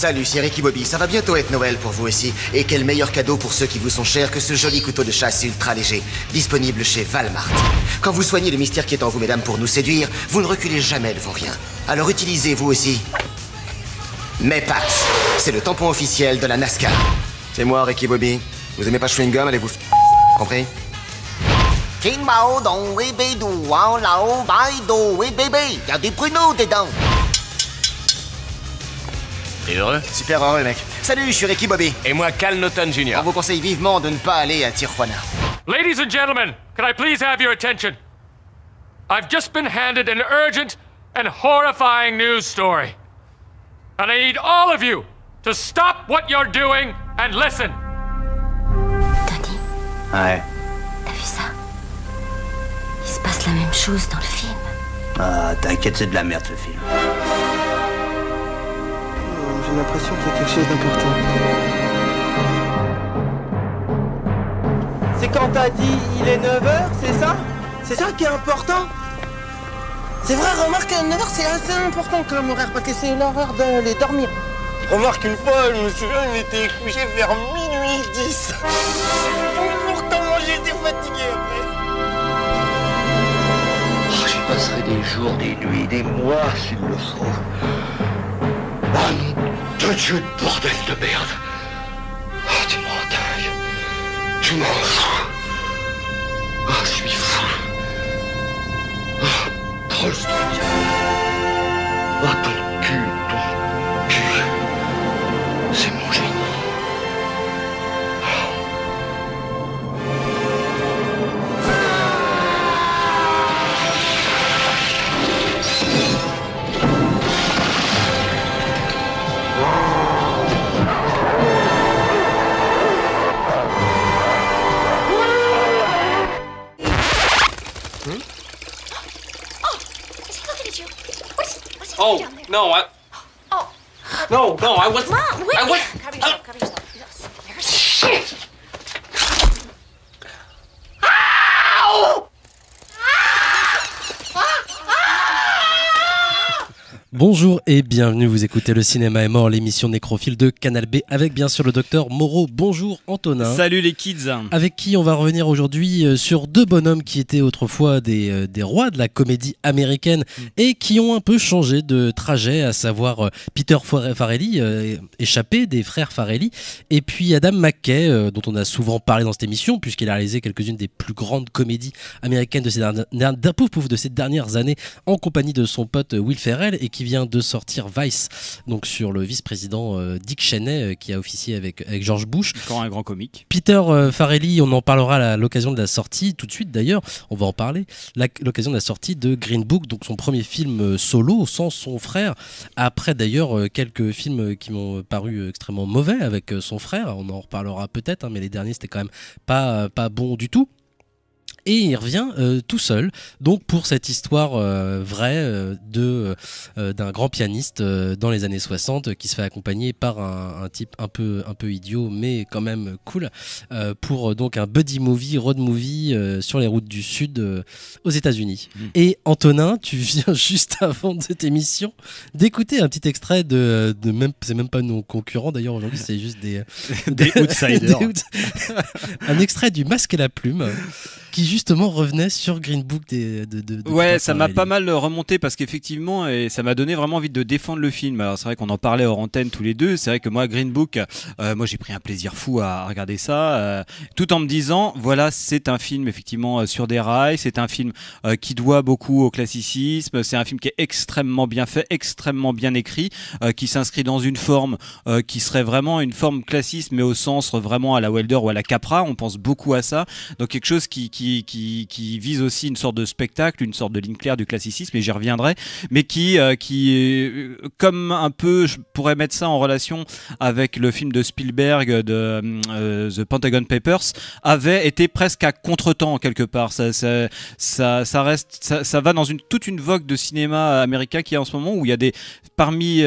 Salut, c'est Ricky Bobby. Ça va bientôt être Noël pour vous aussi. Et quel meilleur cadeau pour ceux qui vous sont chers que ce joli couteau de chasse ultra léger, disponible chez Valmart. Quand vous soignez le mystère qui est en vous, mesdames, pour nous séduire, vous ne reculez jamais devant rien. Alors utilisez-vous aussi Mepax. C'est le tampon officiel de la NASCAR. C'est moi, Ricky Bobby. Vous aimez pas chewing-gum, allez vous... Compris Il y a des pruneaux dedans Super heureux, mec. Salut, je suis Ricky Bobby. Et moi, Cal Norton Jr. On vous conseille vivement de ne pas aller à Tijuana. Ladies and gentlemen, can I please have your attention? I've just been handed an urgent and horrifying news story. And I need all of you to stop what you're doing and listen. Tony Ouais. T'as vu ça Il se passe la même chose dans le film. Ah, t'inquiète, c'est de la merde ce film. J'ai l'impression qu'il y a quelque chose d'important. C'est quand t'as dit il est 9h, c'est ça C'est ça qui est important C'est vrai, remarque, 9h c'est assez important comme horaire, parce que c'est l'horaire d'aller dormir. Remarque, une fois, je me souviens, on était couché vers minuit 10. Pourtant, j'étais fatigué après. Oh, je passerai des jours, des nuits, des mois s'il le faut. Tu veux jeu de bordel de merde oh, Tu m'en tailles Tu m'en fous oh, Je suis fou oh, Trop le Va No, I... Oh. No, no, I wasn't... Mom! Bonjour et bienvenue, vous écoutez Le Cinéma est mort, l'émission nécrophile de Canal B avec bien sûr le docteur Moreau. Bonjour Antonin. Salut les kids. Avec qui on va revenir aujourd'hui euh, sur deux bonhommes qui étaient autrefois des, euh, rois de la comédie américaine mm. et qui ont un peu changé de trajet, à savoir euh, Peter Farelli, échappé des frères Farelli, et puis Adam McKay, dont on a souvent parlé dans cette émission puisqu'il a réalisé quelques-unes des plus grandes comédies américaines de ces, dernières, de ces dernières années en compagnie de son pote Will Ferrell et qui vient de sortir Vice, donc sur le vice-président euh, Dick Cheney euh, qui a officié avec, avec George Bush. Encore un grand comique. Peter euh, Farelli, on en parlera à l'occasion de la sortie, tout de suite d'ailleurs, on va en parler, l'occasion de la sortie de Green Book, donc son premier film solo sans son frère, après d'ailleurs quelques films qui m'ont paru extrêmement mauvais avec son frère, on en reparlera peut-être, hein, mais les derniers c'était quand même pas, pas bon du tout et il revient euh, tout seul. Donc pour cette histoire euh, vraie euh, de d'un grand pianiste dans les années 60 qui se fait accompagner par un, type un peu un peu idiot mais quand même cool pour donc un buddy movie road movie sur les routes du sud aux États-Unis. Mm. Et Antonin, tu viens juste avant de cette émission d'écouter un petit extrait de, de même c'est même pas nos concurrents d'ailleurs aujourd'hui c'est juste des des, outsiders. un extrait du Masque et la plume qui justement revenait sur Green Book des, de, Ouais, ça m'a pas mal euh, remonté parce qu'effectivement, et ça m'a donné vraiment envie de défendre le film. Alors c'est vrai qu'on en parlait hors antenne tous les deux. C'est vrai que moi, Green Book, euh, moi j'ai pris un plaisir fou à regarder ça, euh, tout en me disant, voilà, c'est un film effectivement sur des rails, c'est un film qui doit beaucoup au classicisme, c'est un film qui est extrêmement bien fait, extrêmement bien écrit, qui s'inscrit dans une forme qui serait vraiment une forme classiste, mais au sens vraiment à la Welder ou à la Capra. On pense beaucoup à ça. Donc quelque chose qui, qui, qui, vise aussi une sorte de spectacle, une sorte de ligne claire du classicisme, et j'y reviendrai, mais qui, euh, qui euh, comme un peu, je pourrais mettre ça en relation avec le film de Spielberg de euh, The Pentagon Papers, avait été presque à contre-temps quelque part. Ça, ça, ça, reste, ça, va dans une, toute une vogue de cinéma américain qui est en ce moment où il y a des, parmi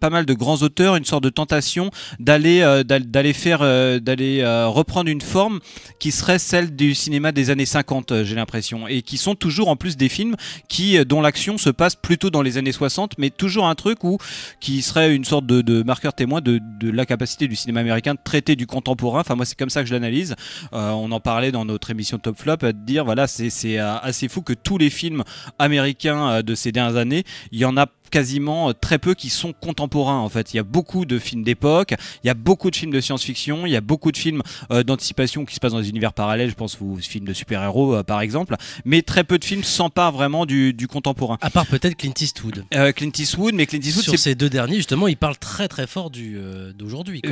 pas mal de grands auteurs, une sorte de tentation d'aller d'aller faire, d'aller reprendre une forme qui serait celle du cinéma des années 50, euh, j'ai l'impression, et qui sont toujours en plus des films qui, euh, dont l'action se passe plutôt dans les années 60, mais toujours un truc où, qui serait une sorte de, marqueur témoin de, la capacité du cinéma américain de traiter du contemporain. Enfin, moi, c'est comme ça que je l'analyse. Euh, on en parlait dans notre émission Top Flop, de dire, voilà, c'est assez fou que tous les films américains de ces dernières années, il y en a quasiment euh, très peu qui sont contemporains en fait. Il y a beaucoup de films d'époque, il y a beaucoup de films de science-fiction, il y a beaucoup de films euh, d'anticipation qui se passent dans des univers parallèles, je pense aux films de super-héros euh, par exemple, mais très peu de films s'emparent vraiment du, contemporain. À part peut-être Clint Eastwood. Clint Eastwood, mais Clint Eastwood... Sur ces deux derniers justement, il parle très très fort d'aujourd'hui.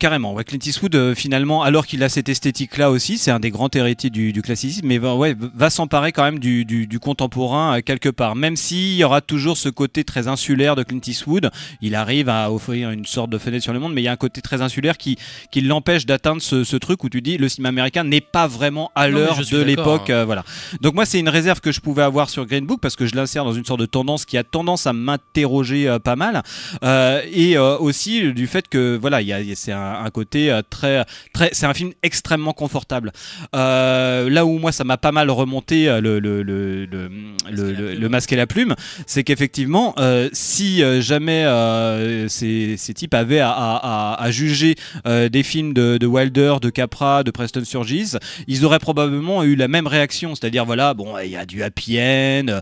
carrément, ouais. Clint Eastwood finalement, alors qu'il a cette esthétique-là aussi, c'est un des grands héritiers du, du classicisme, mais ouais, va s'emparer quand même du, du, du contemporain quelque part, même s'il y aura toujours ce côté très insulaire de Clint Eastwood. Il arrive à offrir une sorte de fenêtre sur le monde, mais il y a un côté très insulaire qui, qui l'empêche d'atteindre ce, truc où tu dis le cinéma américain n'est pas vraiment à l'heure de l'époque. Euh, voilà. Donc moi, c'est une réserve que je pouvais avoir sur Green Book parce que je l'insère dans une sorte de tendance qui a tendance à m'interroger euh, pas mal. Euh, et aussi du fait que voilà, il c'est un, côté très, très, c'est un film extrêmement confortable. là où moi, ça m'a pas mal remonté le, le, masque et la plume, c'est qu'effectivement, euh, si euh, jamais euh, ces, types avaient à, juger des films de, Wilder, de Capra, de Preston Surgis ils auraient probablement eu la même réaction, c'est-à-dire voilà, bon, il y a du happy end,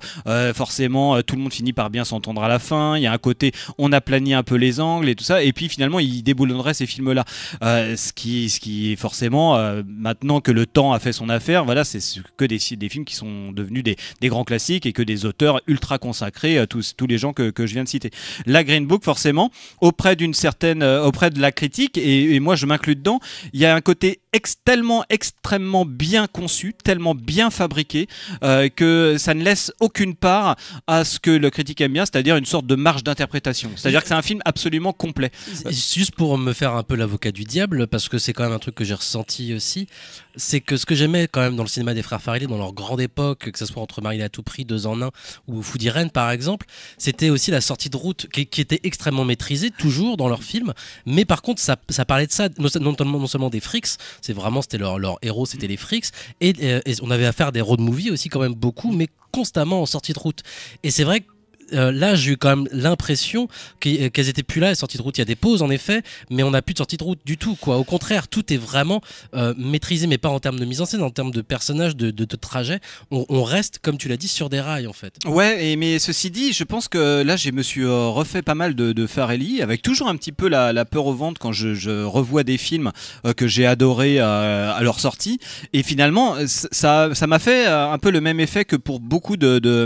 forcément tout le monde finit par bien s'entendre à la fin, il y a un côté on a plané un peu les angles et tout ça, et puis finalement ils déboulonneraient ces films-là, ce qui, ce qui forcément maintenant que le temps a fait son affaire, voilà, c'est que des, des films qui sont devenus des, grands classiques et que des auteurs ultra consacrés, tous, tous les gens que que, je viens de citer. La Green Book, forcément, auprès d'une certaine, euh, auprès de la critique, et, et moi je m'inclus dedans, il y a un côté tellement extrêmement bien conçu, tellement bien fabriqué, euh, que ça ne laisse aucune part à ce que le critique aime bien, c'est-à-dire une sorte de marge d'interprétation. C'est-à-dire que c'est un film absolument complet. Juste pour me faire un peu l'avocat du diable, parce que c'est quand même un truc que j'ai ressenti aussi, c'est que ce que j'aimais quand même dans le cinéma des frères Farrelly, dans leur grande époque, que ce soit entre Marie à tout prix, Deux en un, ou Foodie Rennes par exemple, c'était aussi la sortie de route qui, était extrêmement maîtrisée, toujours dans leurs films, mais par contre ça, parlait de ça, non, non seulement des frics, c'est vraiment, c'était leur, héros, c'était mm. les frics. Euh, et, on avait affaire à des road movie aussi, quand même beaucoup, mais constamment en sortie de route. Et c'est vrai que euh, là, j'ai eu quand même l'impression qu'elles euh, étaient plus là, sont sorties de route. Il y a des pauses, en effet, mais on n'a plus de sortie de route du tout. Quoi. Au contraire, tout est vraiment euh, maîtrisé, mais pas en termes de mise en scène, en termes de personnages, de, trajets. trajet. On, reste, comme tu l'as dit, sur des rails, en fait. Ouais, et, mais ceci dit, je pense que là, je me suis refait pas mal de, de Farelli, avec toujours un petit peu la, peur au ventre quand je, revois des films que j'ai adorés à leur sortie. Et finalement, ça m'a fait un peu le même effet que pour beaucoup de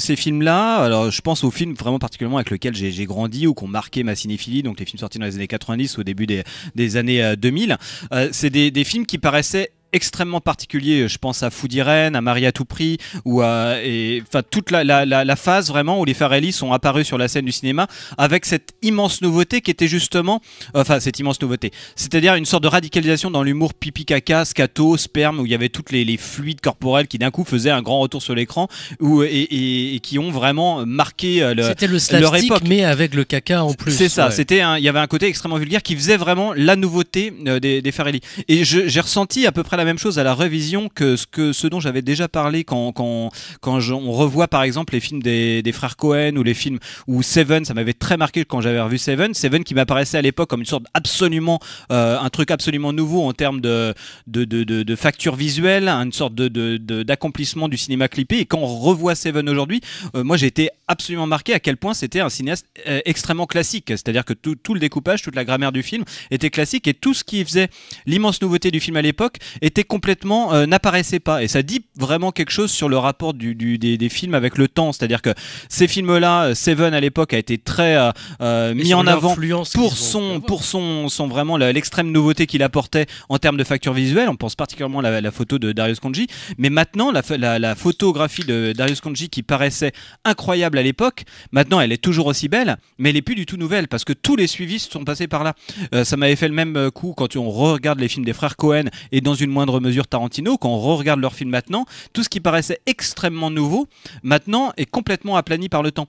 ces films-là alors, je pense aux films vraiment particulièrement avec lesquels j'ai grandi ou qui ont marqué ma cinéphilie, donc les films sortis dans les années 90 ou au début des, années 2000. Euh, euh, c'est des films qui paraissaient extrêmement particulier. Je pense à Foudirène, à Marie à tout prix, ou à enfin toute la, phase vraiment où les Farelli sont apparus sur la scène du cinéma avec cette immense nouveauté qui était justement, enfin cette immense nouveauté, c'est-à-dire une sorte de radicalisation dans l'humour pipi caca, scato, sperme, où il y avait toutes les, fluides corporels qui d'un coup faisaient un grand retour sur l'écran, ou et, qui ont vraiment marqué euh, le, le leur époque. Mais avec le caca en plus. C'est ça. C'était il y avait un côté extrêmement vulgaire qui faisait vraiment la nouveauté euh, des, des Farelli. Et j'ai ressenti à peu près la même chose à la révision que ce, que, ce dont j'avais déjà parlé quand, quand, quand on revoit par exemple les films des, des, frères Cohen ou les films où Seven, ça m'avait très marqué quand j'avais revu Seven, Seven qui m'apparaissait à l'époque comme une sorte absolument, euh, un truc absolument nouveau en termes de, de, de, de, facture visuelle, une sorte d'accomplissement de, d'accomplissement du cinéma clippé. Et quand on revoit Seven aujourd'hui, euh, moi j'étais absolument marqué à quel point c'était un cinéaste euh, extrêmement classique. C'est-à-dire que tout, le découpage, toute la grammaire du film était classique et tout ce qui faisait l'immense nouveauté du film à l'époque était complètement euh, n'apparaissait pas. Et ça dit vraiment quelque chose sur le rapport du, des, films avec le temps. C'est-à-dire que ces films-là, Seven à l'époque a été très euh, mis en avant pour son pour son, son vraiment l'extrême nouveauté qu'il apportait en termes de facture visuelle. On pense particulièrement à la, photo de Darius Konji. Mais maintenant, la, la, la photographie de Darius Konji qui paraissait incroyable à l'époque. Maintenant, elle est toujours aussi belle, mais elle est plus du tout nouvelle parce que tous les suivis sont passés par là. Euh, ça m'avait fait le même euh, coup quand on regarde les films des frères Cohen et dans une moindre mesure Tarantino. Quand on regarde leurs films maintenant, tout ce qui paraissait extrêmement nouveau maintenant est complètement aplani par le temps.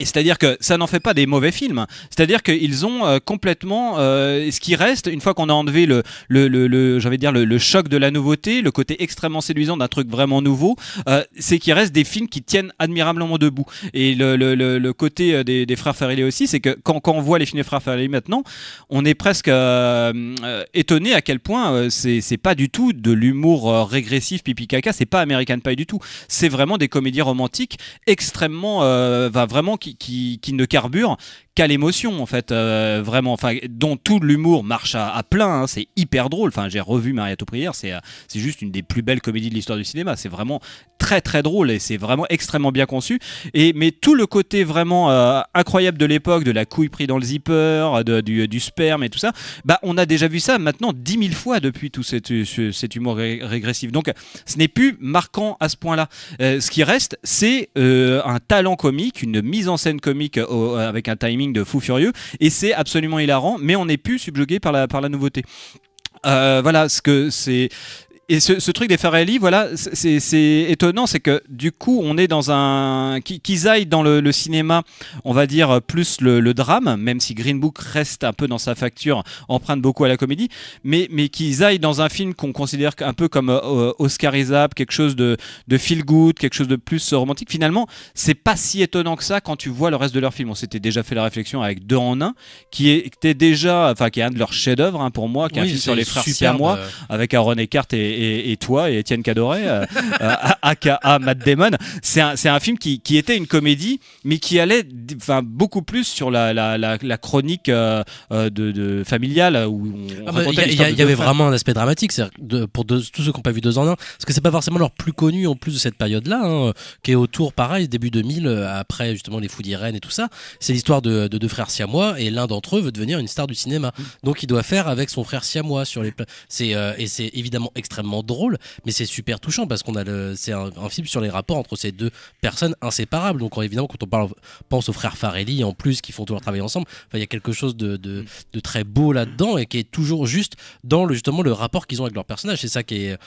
Et c'est-à-dire que ça n'en fait pas des mauvais films. C'est-à-dire qu'ils ont euh, complètement euh, ce qui reste une fois qu'on a enlevé le, le, le, j'avais dire le, choc de la nouveauté, le côté extrêmement séduisant d'un truc vraiment nouveau, euh, c'est qu'il reste des films qui tiennent admirablement debout. Et le, côté des, des, frères Farrelly aussi, c'est que quand, quand, on voit les films des frères Farrelly maintenant, on est presque étonné à quel point c'est pas du tout de l'humour régressif pipi caca, c'est pas American Pie du tout. C'est vraiment des comédies romantiques extrêmement, va vraiment qui, ne carbure qu'à l'émotion en fait euh, vraiment enfin dont tout l'humour marche à, plein hein. c'est hyper drôle enfin j'ai revu Mariette tout prière c'est euh, c'est juste une des plus belles comédies de l'histoire du cinéma c'est vraiment très très drôle et c'est vraiment extrêmement bien conçu. Et, mais tout le côté vraiment euh, incroyable de l'époque, de la couille prise dans le zipper, du, sperme et tout ça, bah, on a déjà vu ça maintenant dix mille fois depuis tout cet, cet humour régressif. Donc ce n'est plus marquant à ce point-là. Euh, ce qui reste, c'est euh, un talent comique, une mise en scène comique avec un timing de fou furieux et c'est absolument hilarant, mais on n'est plus subjugué par la, par la nouveauté. voilà, ce que c'est, et ce, truc des Farrelly voilà, c'est étonnant, c'est que du coup, on est dans un. qu'ils aillent dans le, cinéma, on va dire, plus le, drame, même si Green Book reste un peu dans sa facture, emprunte beaucoup à la comédie, mais, mais qu'ils aillent dans un film qu'on considère un peu comme Oscar euh, Oscarisable, quelque chose de, de feel good, quelque chose de plus romantique. Finalement, c'est pas si étonnant que ça quand tu vois le reste de leur film. On s'était déjà fait la réflexion avec Deux en un, qui était déjà. enfin, qui est un de leurs chefs-d'œuvre hein, pour moi, qui est un film sur les frères Siamois, euh. avec Aaron Eckhart et et, toi et Étienne Cadoré, euh, euh, aka Matt Damon. C'est un, un, film qui, qui, était une comédie, mais qui allait enfin, beaucoup plus sur la, la, chronique euh, de, familiale. où ah, Il y, avait vraiment un aspect dramatique C'est pour tous ceux qui n'ont pas vu Deux en un, parce que c'est pas forcément leur plus connu en plus de cette période-là, hein, qui est autour, pareil, début 2000, après justement les fous d'Irène et tout ça. C'est l'histoire de, deux frères siamois et l'un d'entre eux veut devenir une star du cinéma. Mm. Donc il doit faire avec son frère siamois sur les. C'est et c'est évidemment extrêmement drôle, mais c'est super touchant parce qu'on a le, c'est un, film sur les rapports entre ces deux personnes inséparables. Donc évidemment, quand on parle, pense aux frères Farelli en plus qui font toujours travailler ensemble, il y a quelque chose mm. de, très beau là-dedans et qui est toujours juste dans le, justement le rapport qu'ils ont avec leur personnage. C'est ça qui, est,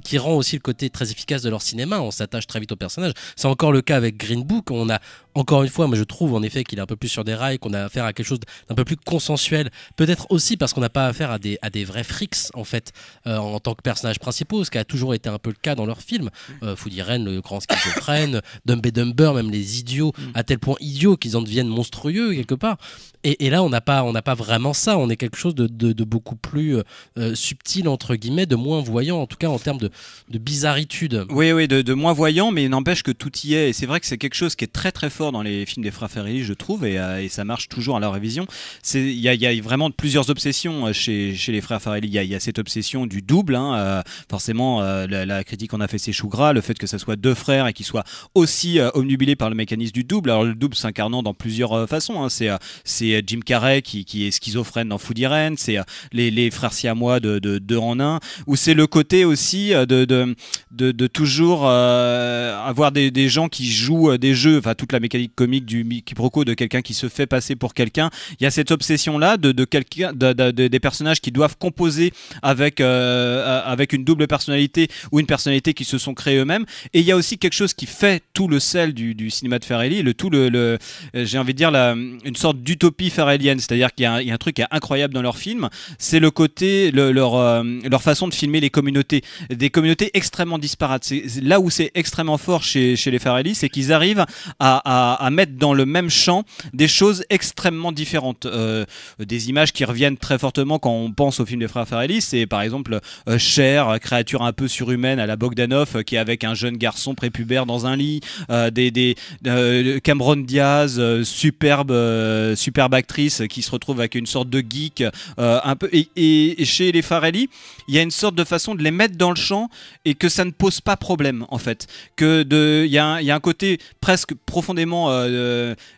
qui, rend aussi le côté très efficace de leur cinéma. On s'attache très vite au personnage. C'est encore le cas avec Green Book. On a encore une fois, mais je trouve en effet qu'il est un peu plus sur des rails, qu'on a affaire à quelque chose d'un peu plus consensuel. Peut-être aussi parce qu'on n'a pas affaire à des, à des vrais frics en fait euh, en tant que personnage principaux, ce qui a toujours été un peu le cas dans leurs films. Euh, Foodie Ren, le grand schizophrène, Dumb Dumber, même les idiots, mm. à tel point idiots qu'ils en deviennent monstrueux quelque part. Et, là, on n'a pas, on pas vraiment ça. On est quelque chose de, beaucoup plus euh, euh, subtil, entre guillemets, de moins voyant, en tout cas en termes de, de bizarritude. Oui, oui, de, moins voyant, mais n'empêche que tout y est. Et c'est vrai que c'est quelque chose qui est très très fort dans les films des frères Farrelly je trouve, euh, et, ça marche toujours à la révision. Il y, a, vraiment plusieurs obsessions chez, les frères Farrelly Il y, a cette obsession du double, hein, forcément, euh, la, critique qu'on a fait, c'est gras le fait que ça soit deux frères et qu'ils soient aussi euh, par le mécanisme du double. Alors, le double s'incarnant dans plusieurs euh, façons. Hein. C'est, euh, Jim Carrey qui, est schizophrène dans Food Irene, c'est les, les, frères siamois de, deux en un, ou c'est le côté aussi de, de, toujours avoir des, gens qui jouent des jeux, enfin, toute la mécanique comique du quiproquo de quelqu'un qui se fait passer pour quelqu'un. Il y a cette obsession-là de, de des personnages qui doivent composer avec avec une double personnalité ou une personnalité qui se sont créés eux-mêmes. Et il y a aussi quelque chose qui fait tout le sel du, cinéma de Farrelly, le tout le, euh, j'ai envie de dire la, une sorte d'utopie farrellienne, c'est-à-dire qu'il y, a un truc qui est incroyable dans leurs films, c'est le côté leur euh, leur façon de filmer les communautés, des communautés extrêmement disparates. C'est là où c'est extrêmement fort chez, chez les Farrelly, c'est qu'ils arrivent à, mettre dans le même champ des choses extrêmement différentes, euh, des images qui reviennent très fortement quand on pense au film des frères Farrelly, c'est par exemple chez euh, créature un peu surhumaine à la Bogdanov, euh, qui est avec un jeune garçon prépubère dans un lit, euh, des, des Cameron Diaz, superbe, superbe actrice qui se retrouve avec une sorte de geek un peu. Et, et, chez les Farelli, il y a une sorte de façon de les mettre dans le champ et que ça ne pose pas problème en fait. Que de, il y, y, a un côté presque profondément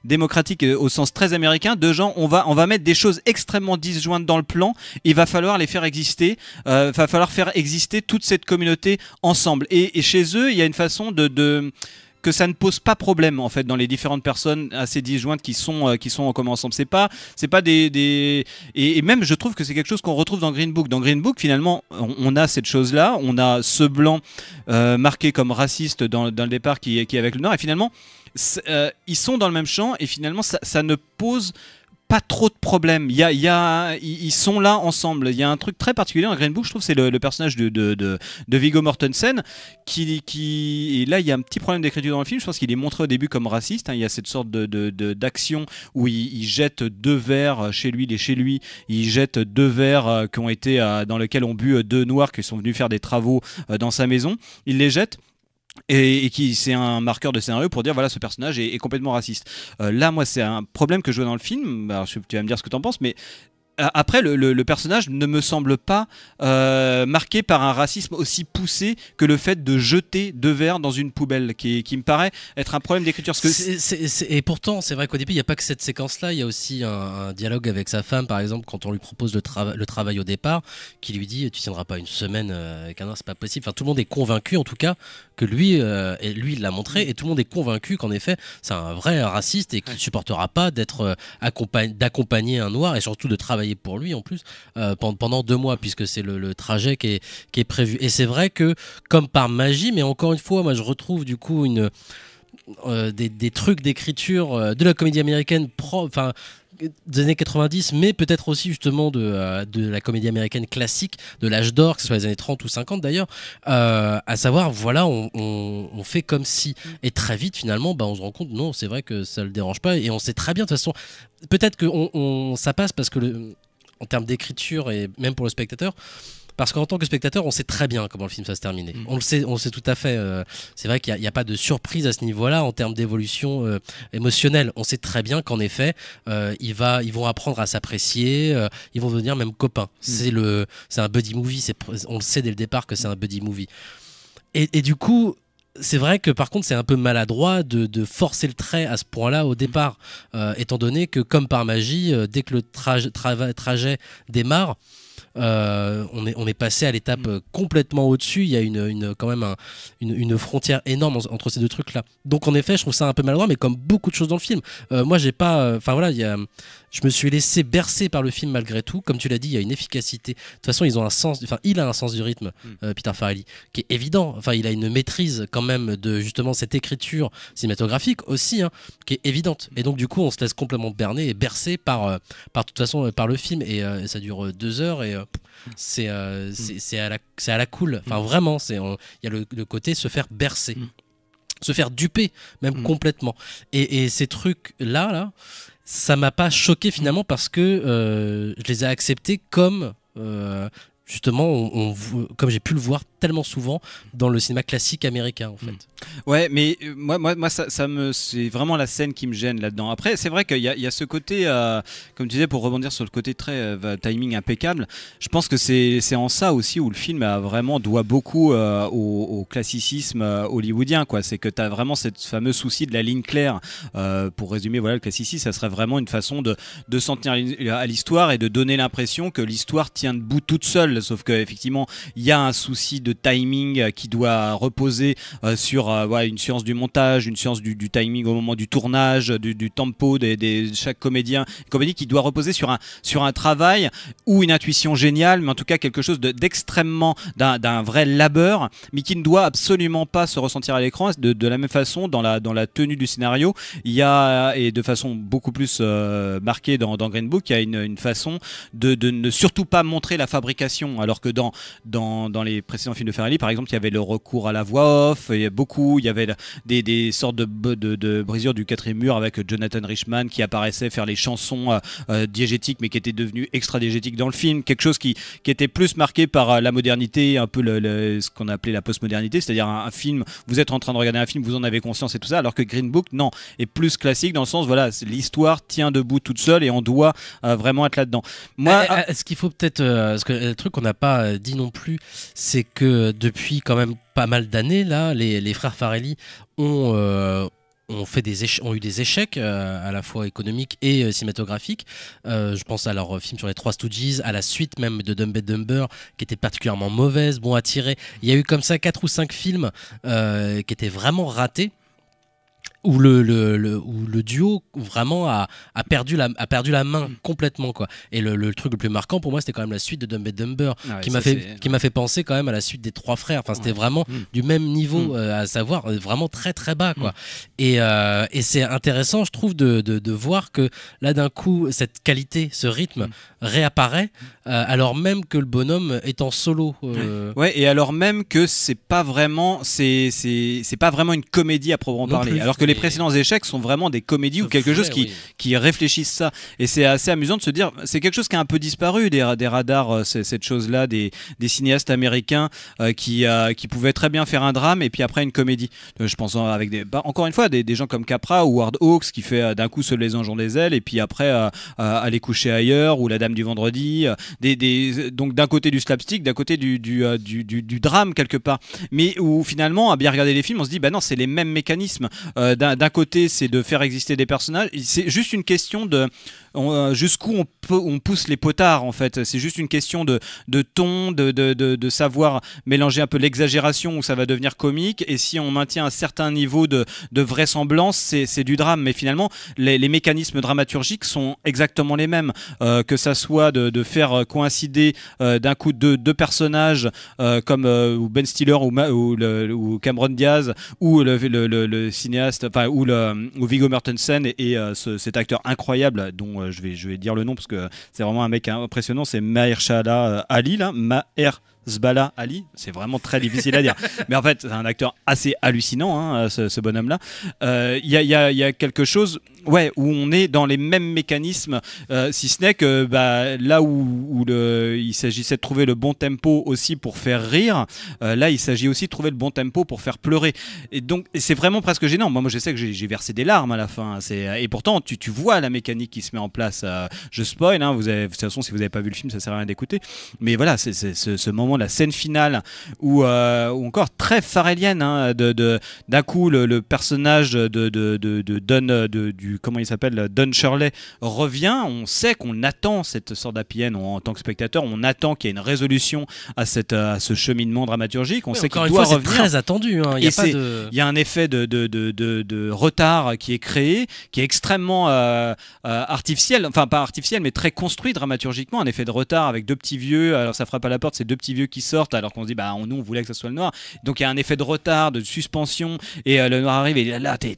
démocratique au sens très américain de gens, on va, on va mettre des choses extrêmement disjointes dans le plan. Il va falloir les faire exister, va falloir faire exister exister toute cette communauté ensemble. Et, chez eux, il y a une façon de, que ça ne pose pas problème en fait dans les différentes personnes assez disjointes qui sont euh, qui sont en euh, commun ensemble. C'est pas c'est pas des, Et, même je trouve que c'est quelque chose qu'on retrouve dans Green Book. Dans Green Book finalement on, a cette chose là, on a ce blanc euh, marqué comme raciste dans, le départ qui, qui, est avec le Nord et finalement ils sont dans le même champ et finalement ça, ça ne pose pas trop de problèmes. Il y a, ils sont là ensemble. Il y a un truc très particulier dans Green Book, je trouve, c'est le, personnage de, de, Mortensen qui, qui. Et là, il y a un petit problème d'écriture dans le film. Je pense qu'il est montré au début comme raciste. Hein. Il y a cette sorte d'action de, où il, jette deux verres chez lui, il est chez lui. Il jette deux verres euh, qui ont été, euh, dans lesquels ont bu euh, deux noirs qui sont venus faire des travaux dans sa maison. Il les jette et, qui c'est un marqueur de scénario pour dire voilà ce personnage est, complètement raciste. Euh, là moi c'est un problème que je vois dans le film. Alors, tu vas me dire ce que tu en penses, mais après, le, personnage ne me semble pas euh, marqué par un racisme aussi poussé que le fait de jeter deux verres dans une poubelle, qui, qui me paraît être un problème d'écriture. et pourtant, c'est vrai qu'au début, il n'y a pas que cette séquence-là, il y a aussi un, dialogue avec sa femme, par exemple, quand on lui propose le, le travail au départ, qui lui dit Tu tiendras pas une semaine euh, avec c'est pas possible. Enfin, tout le monde est convaincu, en tout cas, que lui, euh, lui l'a montré, et tout le monde est convaincu qu'en effet, c'est un vrai raciste et qu'il ne supportera pas d'être d'accompagner un noir et surtout de travailler pour lui en plus euh, pendant deux mois, puisque c'est le, trajet qui est, qui est prévu. Et c'est vrai que, comme par magie, mais encore une fois, moi je retrouve du coup une. Euh, des, trucs d'écriture euh, de la comédie américaine, enfin des années 90, mais peut-être aussi justement euh, de, la comédie américaine classique, de l'âge d'or, que ce soit les années 30 ou 50 d'ailleurs, euh, à savoir, voilà, on, fait comme si. Et très vite, finalement, bah, on se rend compte, non, c'est vrai que ça le dérange pas, et on sait très bien, de toute façon, peut-être que ça passe parce que, le, en termes d'écriture, et même pour le spectateur, parce qu'en tant que spectateur, on sait très bien comment le film va se terminer. Mhm. On le sait, on sait tout à fait. Euh, c'est vrai qu'il n'y a, pas de surprise à ce niveau-là en termes d'évolution euh, émotionnelle. On sait très bien qu'en effet, euh, ils vont apprendre à s'apprécier, ils vont devenir même copains. Mhm. C'est le, un buddy movie. on le sait dès le départ que c'est un buddy movie. et, du coup, c'est vrai que par contre c'est un peu maladroit de, forcer le trait à ce point-là au mhm. départ, étant donné que comme par magie, dès que le trajet démarre, euh, on, est, on est passé à l'étape euh, complètement au-dessus. Il y a une, une quand même une, une, frontière énorme entre ces deux trucs-là. Donc en effet, je trouve ça un peu maladroit, mais comme beaucoup de choses dans le film. Euh, moi, j'ai pas. Enfin voilà, il y a, je me suis laissé bercer par le film malgré tout. Comme tu l'as dit, il y a une efficacité. De toute façon, ils ont un sens. Enfin, il a un sens du rythme, mm. Peter Farrelly, qui est évident. Enfin, il a une maîtrise quand même de justement cette écriture cinématographique aussi, hein, qui est évidente. Et donc du coup, on se laisse complètement berner et bercer par, par de toute façon par le film. Et ça dure deux heures et euh, mm. c'est à, la cool. Enfin, mm. vraiment, il y a le, côté se faire bercer, mm. se faire duper, même complètement. Et, ces trucs-là, là, ça m'a pas choqué finalement parce que euh, je les ai acceptés comme. Euh, justement, comme j'ai pu le voir tellement souvent dans le cinéma classique américain en fait. Mm. Ouais, mais euh, moi, moi, moi, ça, me, c'est vraiment la scène qui me gêne là-dedans. Après, c'est vrai qu'il y, a ce côté, euh, comme tu disais, pour rebondir sur le côté très euh, timing impeccable. Je pense que c'est en ça aussi où le film a vraiment doit beaucoup au, classicisme hollywoodien, quoi. C'est que tu as vraiment cette fameux souci de la ligne claire. pour résumer, voilà, le classicisme, ça serait vraiment une façon de, de s'en tenir à l'histoire et de donner l'impression que l'histoire tient debout toute seule. Sauf qu'effectivement, il y a un souci de timing euh, qui doit reposer euh, sur euh, une science du montage, une science du, timing au moment du tournage, du, tempo de des, chaque comédien. Une comédie qui doit reposer sur un, sur un travail ou une intuition géniale, mais en tout cas quelque chose d'extrêmement, d'un vrai labeur, mais qui ne doit absolument pas se ressentir à l'écran. De, la même façon, dans la, dans la tenue du scénario, il y a, et de façon beaucoup plus marquée dans, Green Book, il y a une, une façon de, de, ne surtout pas montrer la fabrication, alors que dans, dans, dans les précédents film de Ferrari, par exemple, il y avait le recours à la voix off, il y avait beaucoup, il y avait des, sortes de, de, brisures du quatrième mur avec Jonathan Richman qui apparaissait faire les chansons euh, euh, diégétiques, mais qui étaient devenues extra-diégétiques dans le film. Quelque chose qui, qui était plus marqué par euh, la modernité, un peu le, ce qu'on appelait la postmodernité, c'est-à-dire un, film, vous êtes en train de regarder un film, vous en avez conscience et tout ça, alors que Green Book, non, est plus classique dans le sens, voilà, l'histoire tient debout toute seule et on doit vraiment être là-dedans. Moi, ce qu'il faut peut-être, le truc qu'on n'a pas dit non plus, c'est que euh, depuis quand même pas mal d'années, là, les, frères Farelli euh, ont, fait des eu des échecs euh, à la fois économiques et cinématographiques. je pense à leur film sur les trois Stooges, à la suite même de Dumb Dumber, qui était particulièrement mauvaise, bon à tirer. Il y a eu comme ça quatre ou cinq films qui étaient vraiment ratés où le, le, le, le, duo vraiment a, a, perdu la, a perdu la main mm. complètement quoi. Et le, le, truc le plus marquant pour moi c'était quand même la suite de Dumb Dumber ah qui m'a fait qui m'a fait penser quand même à la suite des trois frères. Enfin c'était vraiment mm. du même niveau mm. euh, à savoir euh, vraiment très très bas quoi. Et, euh, et c'est intéressant je trouve de, de, de voir que là d'un coup cette qualité ce rythme réapparaît alors même que le bonhomme est en solo. Ouais et alors même que c'est pas vraiment c'est c'est pas vraiment une comédie à proprement parler que les précédents échecs sont vraiment des comédies ou quelque chose qui, qui réfléchissent ça. Et c'est assez amusant de se dire, c'est quelque chose qui a un peu disparu des, des radars, euh, cette chose-là, des, des, cinéastes américains euh, qui, euh, qui pouvaient très bien faire un drame et puis après une comédie. Je pense avec des, bah, encore une fois, des, des, gens comme Capra ou Ward Hawks qui fait d'un coup Se les anges des ailes et puis après aller coucher ailleurs ou La Dame du Vendredi. donc d'un côté du slapstick, d'un côté du du, du, du, du, drame quelque part. Mais où finalement, à bien regarder les films, on se dit, bah non, c'est les mêmes mécanismes. Euh, d'un côté, c'est de faire exister des personnages. C'est juste une question de, euh, jusqu'où on, on, pousse les potards en fait. C'est juste une question de, de ton, de, savoir mélanger un peu l'exagération où ça va devenir comique. Et si on maintient un certain niveau de, vraisemblance, c'est du drame. Mais finalement, les, mécanismes dramaturgiques sont exactement les mêmes. Euh, que ça soit de, faire euh, coïncider d'un coup deux, personnages comme Ben Stiller ou, ou, Cameron Diaz ou le, le, cinéaste, ou, ou Viggo Mortensen et, et cet acteur incroyable dont euh, je vais, dire le nom parce que c'est vraiment un mec impressionnant, c'est Mahershala euh, Ali, là, Zbala Ali. C'est vraiment très difficile à dire. Mais en fait, c'est un acteur assez hallucinant, hein, ce, bonhomme-là. Euh, il y, a quelque chose ouais, où on est dans les mêmes mécanismes, euh, si ce n'est que bah, là où, il s'agissait de trouver le bon tempo aussi pour faire rire, euh, là, il s'agit aussi de trouver le bon tempo pour faire pleurer. Et donc, c'est vraiment presque gênant. Moi, moi je sais que j'ai versé des larmes à la fin. Hein. Et pourtant, tu, tu, vois la mécanique qui se met en place. je spoil, hein. vous avez, de toute façon, si vous n'avez pas vu le film, ça sert à rien d'écouter. Mais voilà, c'est ce moment la scène finale euh, ou encore très farélienne, hein, de, d'un coup le, personnage de, de, Don du comment il s'appelle Don Shirley revient on sait qu'on attend cette sorte d'APN en, tant que spectateur on attend qu'il y ait une résolution à cette à ce cheminement dramaturgique on sait qu'il doit revenir très attendu hein. il, y a un effet de, de, retard qui est créé qui est extrêmement euh, euh, artificiel enfin pas artificiel mais très construit dramaturgiquement un effet de retard avec deux petits vieux alors ça frappe à la porte Ces deux petits vieux qui sortent alors qu'on se dit bah on, nous on voulait que ça soit le noir donc il y a un effet de retard de suspension et euh, le noir arrive et là, t'es,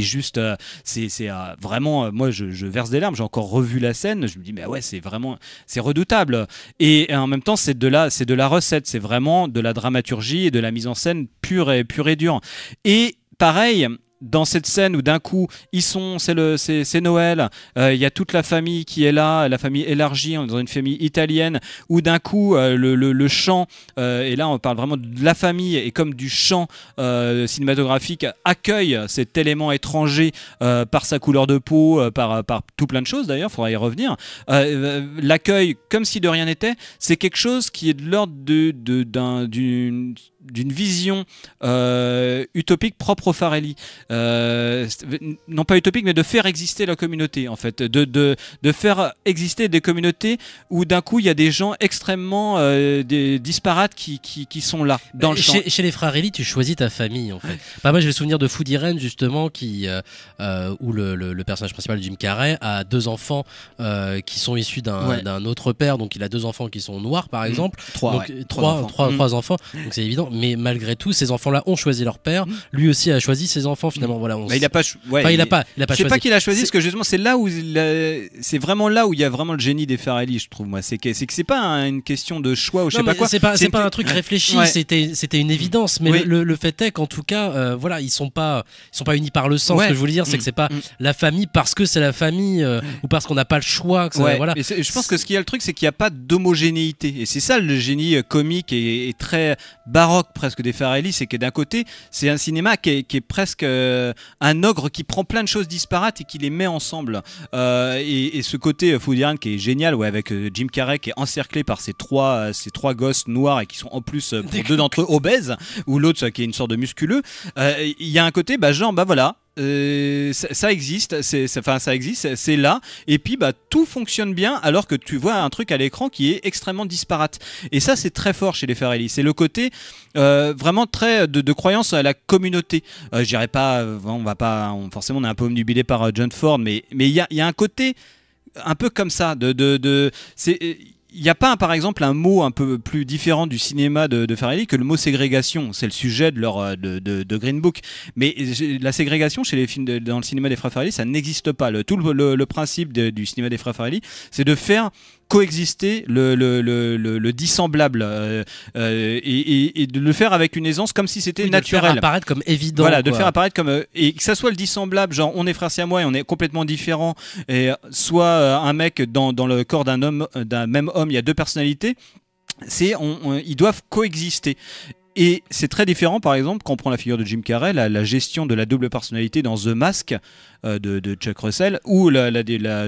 juste euh, c'est, euh, vraiment moi je, verse des larmes j'ai encore revu la scène je me dis mais ouais c'est vraiment c'est redoutable et, en même temps c'est de la c'est de la recette c'est vraiment de la dramaturgie et de la mise en scène pure et pure et dure et pareil dans cette scène où d'un coup ils sont, c'est le, c'est, Noël, euh, il y a toute la famille qui est là, la famille élargie, on est dans une famille italienne, où d'un coup euh, le, le, le, chant, euh, et là on parle vraiment de la famille et comme du chant cinématographique accueille cet élément étranger par sa couleur de peau, par, par tout plein de choses d'ailleurs, faudra y revenir. l'accueil comme si de rien n'était, c'est quelque chose qui est de l'ordre de, d'un, d'une d'une vision euh, utopique propre aux Farelli. Euh, non pas utopique, mais de faire exister la communauté, en fait. De, de, de faire exister des communautés où d'un coup, il y a des gens extrêmement euh, des, disparates qui, qui, sont là, dans le bah, chez, chez, les Farelli, tu choisis ta famille, en fait. bah, moi, je le souvenir de Food Irene, justement, qui, où le, personnage principal, Jim Carrey, a deux enfants qui sont issus d'un autre père. Donc, il a deux enfants qui sont noirs, par mmh. exemple. Trois, donc, trois, enfants. trois mmh. enfants. Donc, c'est évident mais malgré tout, ces enfants-là ont choisi leur père. Mm. Lui aussi a choisi ses enfants finalement. Mm. Voilà, bah, il a pas, il, a pas, Je sais pas qu'il a choisi, parce que justement, c'est là où, c'est vraiment là où il y a vraiment le génie des Farrelly je trouve moi. C'est que c'est que pas une question de choix ou je sais pas quoi. C'est pas, c'est pas un truc réfléchi. C'était, c'était une évidence. Mais le, fait est qu'en tout cas, euh, voilà, ils sont sont pas unis par le sang. Ce que je voulais dire, c'est mm. que c'est pas la famille parce que c'est la famille euh, ou parce qu'on n'a pas le choix. je pense que ce qui y a le truc, c'est qu'il n'y a pas d'homogénéité. Et c'est ça le génie euh, comique et très baroque presque des Farelli, c'est que d'un côté, c'est un cinéma qui est, presque euh, un ogre qui prend plein de choses disparates et qui les met ensemble. Euh, et, ce côté Food euh, dire qui est génial, ouais, avec Jim Carrey qui est encerclé par ces trois, ces trois gosses noirs et qui sont en plus pour deux d'entre eux obèses, ou l'autre qui est une sorte de musculeux. Il y a un côté, bah, genre, bah voilà, euh, ça, existe, c'est, enfin ça existe, c'est là. Et puis bah tout fonctionne bien alors que tu vois un truc à l'écran qui est extrêmement disparate. Et ça c'est très fort chez les Farrelly C'est le côté euh, vraiment très de, croyance à la communauté. j'irai euh, je dirais pas, on va pas, forcément on est un peu omnubilé par John Ford, mais mais il y a, un côté un peu comme ça de, de c'est il n'y a pas, par exemple, un mot un peu plus différent du cinéma de, de Farrelly que le mot ségrégation. C'est le sujet de, leur, euh, de, Green Book. Mais euh, la ségrégation chez les films dans le cinéma des frères Farrelly, ça n'existe pas. Le, tout le, le principe du cinéma des frères Farrelly, c'est de faire coexister le, le, le, dissemblable euh, euh, et, de le faire avec une aisance comme si c'était naturel. De faire apparaître comme évident. Voilà, de faire apparaître comme. Euh, et que ça soit le dissemblable, genre on est frère à moi et on est complètement différent, et soit un mec dans, dans le corps d'un homme, d'un même homme, il y a deux personnalités, c'est ils doivent coexister. Et c'est très différent, par exemple, quand on prend la figure de Jim Carrey, la, la gestion de la double personnalité dans The Mask euh, de, Chuck Russell, ou la,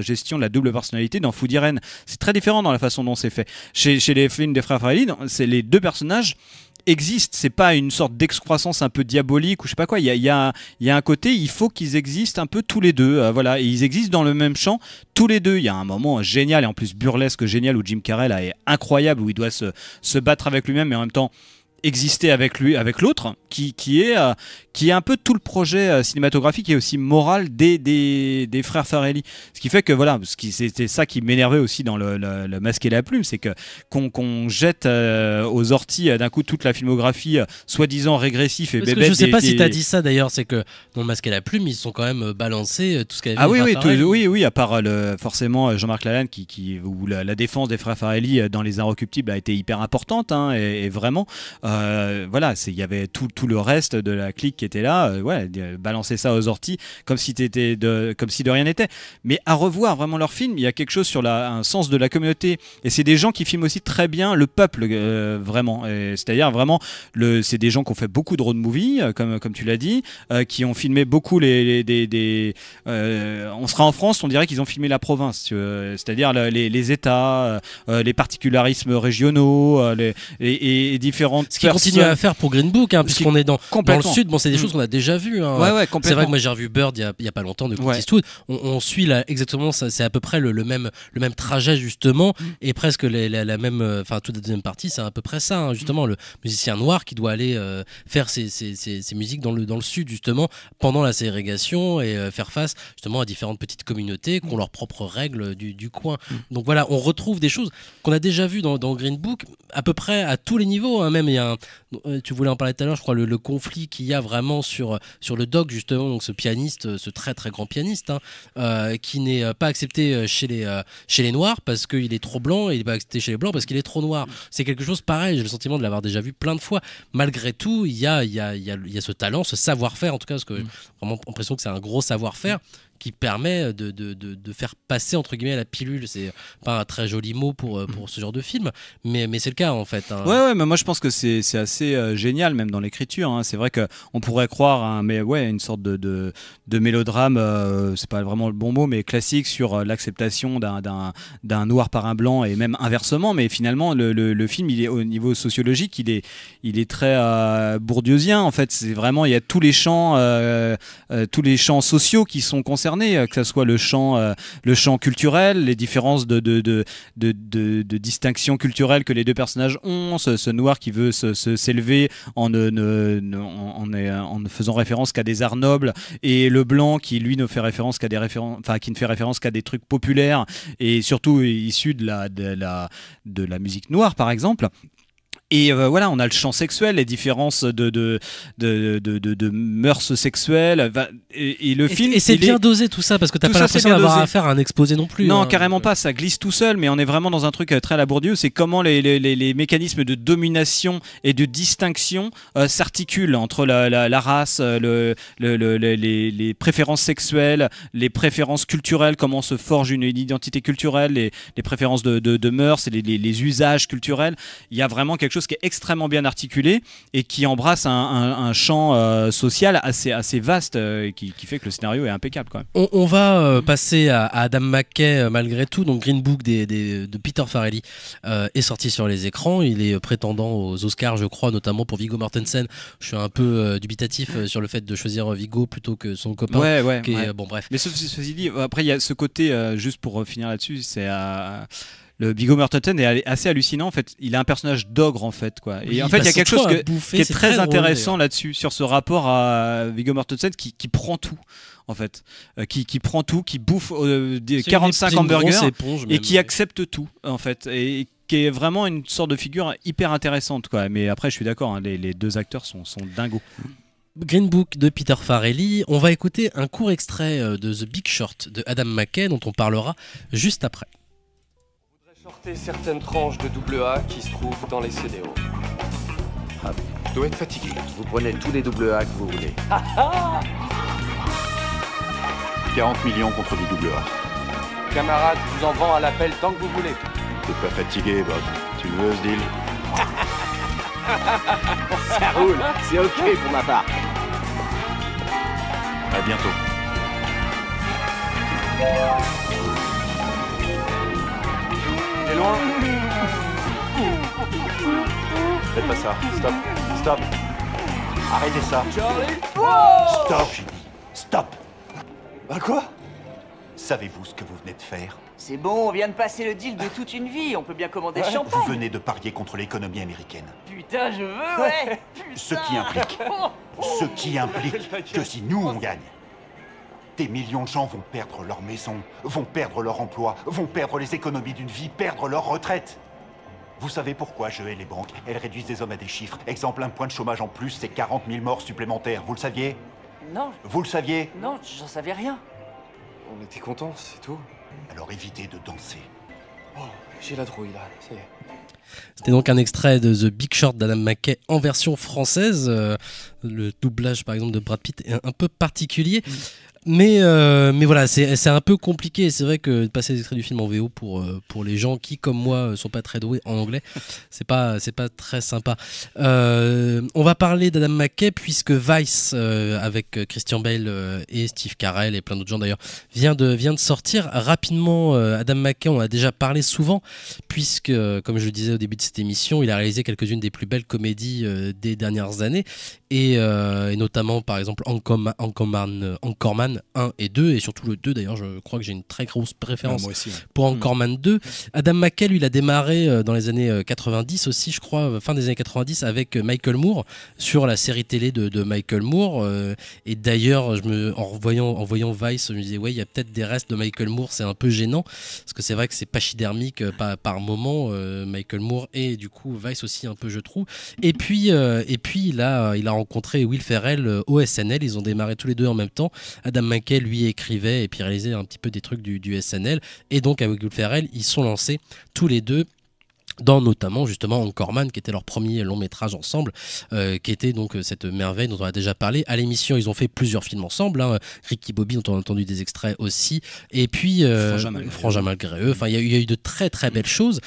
gestion de la double personnalité dans Foodie Irene. C'est très différent dans la façon dont c'est fait. Chez, les films des frères Farrelly, c'est les deux personnages existent. C'est pas une sorte d'excroissance un peu diabolique ou je sais pas quoi. Il y a, un côté, il faut qu'ils existent un peu tous les deux. Euh, voilà, et ils existent dans le même champ tous les deux. Il y a un moment génial et en plus burlesque génial où Jim Carrey est incroyable où il doit se battre avec lui-même mais en même temps exister avec lui, avec l'autre, qui, qui, est, euh, qui est un peu tout le projet euh, cinématographique et aussi moral des, des, des, frères Farelli. Ce qui fait que voilà, c'était ça qui m'énervait aussi dans le, Masque et la Plume, c'est que qu'on jette euh, aux orties d'un coup toute la filmographie soi-disant régressif et je sais pas si tu as dit ça d'ailleurs, c'est que dans le Masque et la Plume, ils sont quand même balancés tout ce qu'il avait. Ah oui, oui, oui, oui, à part forcément Jean-Marc Lalanne, qui, qui, où la, défense des frères Farelli dans Les Inrecuptibles a été hyper importante, hein, et, vraiment. Euh, voilà, il y avait tout, le reste de la clique qui était là. Euh, ouais, balancer ça aux orties comme si, étais de, comme si de rien n'était. Mais à revoir vraiment leur film, il y a quelque chose sur la, un sens de la communauté. Et c'est des gens qui filment aussi très bien le peuple, euh, vraiment. C'est-à-dire vraiment, c'est des gens qui ont fait beaucoup de road movie, comme, comme tu l'as dit, qui ont filmé beaucoup les. des, on sera en France, on dirait qu'ils ont filmé la province, c'est-à-dire les, États, les particularismes régionaux les, et différentes ce qu'il continue à faire pour Green Book, hein, puisqu'on est dans, le sud, bon, c'est des mm. choses qu'on a déjà vues. Hein. c'est vrai que moi j'ai revu Bird il n'y a, pas longtemps de Clint On, suit là, exactement, c'est à peu près le, même, le même trajet justement, mm. et presque la, même, euh, enfin toute la deuxième partie, c'est à peu près ça, hein, justement, mm. le musicien noir qui doit aller euh, faire ses, ses, musiques dans le, dans le sud justement pendant la ségrégation et euh, faire face justement à différentes petites communautés qui ont leurs propres règles du, coin. Donc voilà, on retrouve des choses qu'on a déjà vues dans, dans, Green Book à peu près à tous les niveaux, même il y a euh, tu voulais en parler tout à l'heure, je crois, le, conflit qu'il y a vraiment sur, sur le doc, justement, donc ce pianiste, ce très très grand pianiste, hein, euh, qui n'est euh, pas accepté chez les, chez les Noirs parce qu'il est trop blanc, et il n'est pas accepté chez les Blancs parce qu'il est trop noir. C'est quelque chose pareil, j'ai le sentiment de l'avoir déjà vu plein de fois. Malgré tout, il y a, il y, a, y, a, il y a ce talent, ce savoir-faire, en tout cas, parce que j'ai mm. vraiment l'impression que c'est un gros savoir-faire qui permet de, de, de, faire passer entre guillemets la pilule. C'est pas un très joli mot pour, euh, pour ce genre de film, mais, mais c'est le cas en fait. Hein. Ouais, ouais, mais moi je pense que c'est assez euh, génial même dans l'écriture. Hein. C'est vrai qu'on pourrait croire, à mais ouais, une sorte de, de, mélodrame, euh, c'est pas vraiment le bon mot, mais classique sur l'acceptation d'un noir par un blanc et même inversement. Mais finalement, le, le, film, il est au niveau sociologique, il est, il est très bourdieusien en fait. C'est vraiment, il y a tous les champs, tous les champs sociaux qui sont concernés euh, que ce soit le champ, euh, le champ culturel, les différences de, de, de, distinction culturelle que les deux personnages ont, ce, noir qui veut s'élever se, s'élever en ne, en, faisant référence qu'à des arts nobles, et le blanc qui, lui, ne fait référence qu'à des des trucs populaires, et surtout issus de la, la, de la musique noire, par exemple. Et euh, voilà, on a le champ sexuel, les différences de, de, de, mœurs sexuelles. Et, le film. Et c'est bien dosé tout ça, parce que t'as pas l'impression d'avoir à faire un exposé non plus. Non, hein, carrément pas, euh. ça glisse tout seul, mais on est vraiment dans un truc euh, très laborieux. C'est comment les, mécanismes de domination et de distinction s'articulent entre la, race, le, les, préférences sexuelles, les préférences culturelles, comment se forge une, identité culturelle, les, préférences de, mœurs et les, usages culturels. Il y a vraiment quelque chose qui est extrêmement bien articulé et qui embrasse un, champ euh, social assez, assez vaste euh, qui, fait que le scénario est impeccable quand même. On, va euh, mm-hmm. passer à, Adam McKay malgré tout. Donc Green Book des, de Peter Farrelly est sorti sur les écrans. Il est prétendant aux Oscars, je crois, notamment pour Viggo Mortensen. Je suis un peu dubitatif sur le fait de choisir Viggo plutôt que son copain. qui est, Bon bref. Mais ceci dit, après il y a ce côté, juste pour finir là-dessus, c'est à le Omer est assez hallucinant. En fait, il est un personnage d'ogre en fait quoi. Et en fait, bah, il y a quelque chose qui est, très, intéressant là-dessus sur ce rapport à Viggo Mortensen qui, qui prend tout en fait, euh, qui, prend tout, qui bouffe euh, des 45 hamburgers et qui accepte tout en fait et, qui est vraiment une sorte de figure hyper intéressante quoi. Mais après, je suis d'accord, hein, les, deux acteurs sont, sont dingos. Green Book de Peter Farelli. On va écouter un court extrait euh, de The Big Short de Adam McKay dont on parlera juste après certaines tranches de double A qui se trouvent dans les CDO. Ah, doit être fatigué. Vous prenez tous les double A que vous voulez. 40 ah, ah. millions contre du double A. Camarade, je vous en vends à l'appel tant que vous voulez. T'es pas fatigué, Bob. Tu veux ce deal Ça roule, c'est ok pour ma part. À bientôt loin. Faites pas ça. Stop. Stop. Arrêtez ça. Stop, j'ai dit. Stop. Bah quoi Savez-vous ce que vous venez de faire C'est bon, on vient de passer le deal de toute une vie. On peut bien commander champagne. Vous venez de parier contre l'économie américaine. Putain, je veux, ouais. Ce qui implique, ce qui implique que si nous on gagne, des millions de gens vont perdre leur maison, vont perdre leur emploi, vont perdre les économies d'une vie, perdre leur retraite. Vous savez pourquoi je hais les banques Elles réduisent des hommes à des chiffres. Exemple, un point de chômage en plus, c'est 40 000 morts supplémentaires. Vous le saviez Non. Vous le saviez Non, j'en savais rien. On était contents, c'est tout. Alors évitez de danser. Oh, j'ai la trouille là, ça y est. C'était donc un extrait de The Big Short d'Adam McKay en version française. Euh, le doublage par exemple de Brad Pitt est un peu particulier. Mais, euh, mais voilà, c'est un peu compliqué. C'est vrai que de passer des extraits du film en VO pour, euh, pour les gens qui, comme moi, euh, sont pas très doués en anglais, c'est pas, pas très sympa. on va parler d'Adam McKay, puisque Vice, avec Christian Bale et Steve Carell et plein d'autres gens d'ailleurs, vient de, vient de sortir. Rapidement, Adam McKay, on en a déjà parlé souvent, puisque, comme je le disais au début de cette émission, il a réalisé quelques-unes des plus belles comédies des dernières années, et, notamment, par exemple, encore man 1 et 2, et surtout le 2 d'ailleurs, je crois que j'ai une très grosse préférence pour Encore hmm. Man 2. Adam McKay, il a démarré euh, dans les années 90 euh, aussi, je crois, euh, fin des années 90, avec Michael Moore sur la série télé de, Michael Moore. Et d'ailleurs, en, voyant en voyant Vice, je me disais, ouais, il y a peut-être des restes de Michael Moore, c'est un peu gênant, parce que c'est vrai que c'est pachydermique par, par moment, Michael Moore, et du coup, Vice aussi un peu je trouve. Et puis, et puis là il a rencontré Will Ferrell au SNL, ils ont démarré tous les deux en même temps. Adam Maquet lui écrivait et puis réalisait un petit peu des trucs du, SNL. Et donc avec Will Ferrell, ils sont lancés tous les deux dans notamment justement Man qui était leur premier long métrage ensemble euh, qui était donc euh, cette merveille dont on a déjà parlé à l'émission ils ont fait plusieurs films ensemble hein, Ricky Bobby dont on a entendu des extraits aussi et puis euh, malgré eux enfin il y, a eu de très très belles mm. choses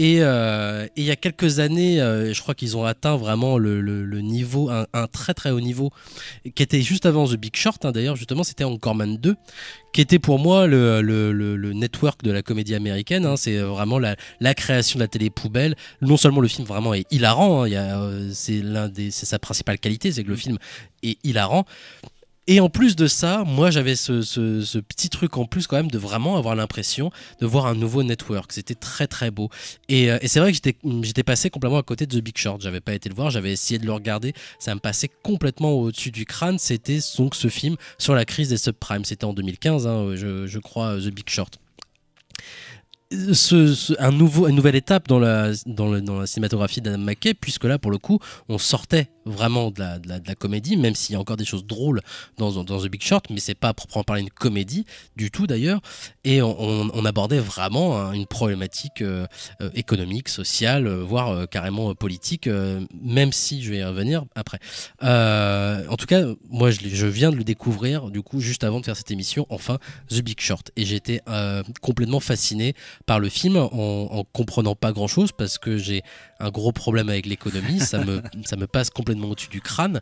euh, et il y a quelques années je crois qu'ils ont atteint vraiment le, niveau un, très très haut niveau qui était juste avant The Big Short hein, d'ailleurs justement c'était Man 2 qui était pour moi le, network de la comédie américaine. Hein. C'est euh, vraiment la, création de la télé poubelle. Non seulement le film vraiment est hilarant, hein. euh, c'est c'est sa principale qualité, c'est que le film est hilarant et en plus de ça, moi j'avais ce, petit truc en plus quand même de vraiment avoir l'impression de voir un nouveau network. C'était très très beau. Et, euh, c'est vrai que mm, j'étais passé complètement à côté de The Big Short. J'avais pas été le voir, j'avais essayé de le regarder. Ça me passait complètement au-dessus du crâne. C'était donc ce film sur la crise des subprimes. C'était en 2015, hein, je, crois, euh, The Big Short. Ce, un nouveau, une nouvelle étape dans la, dans, dans la cinématographie d'Adam McKay, puisque là, pour le coup, on sortait vraiment de la, comédie, même s'il y a encore des choses drôles dans, The Big Short, mais c'est pas à proprement parler une comédie du tout d'ailleurs. Et on, abordait vraiment hein, une problématique euh, euh, économique, sociale, euh, voire carrément politique, même si je vais y revenir après. en tout cas, moi je, viens de le découvrir du coup juste avant de faire cette émission, enfin The Big Short, et j'étais complètement fasciné par le film en, en comprenant pas grand chose parce que j'ai un gros problème avec l'économie, ça me, ça me passe complètement au-dessus du crâne.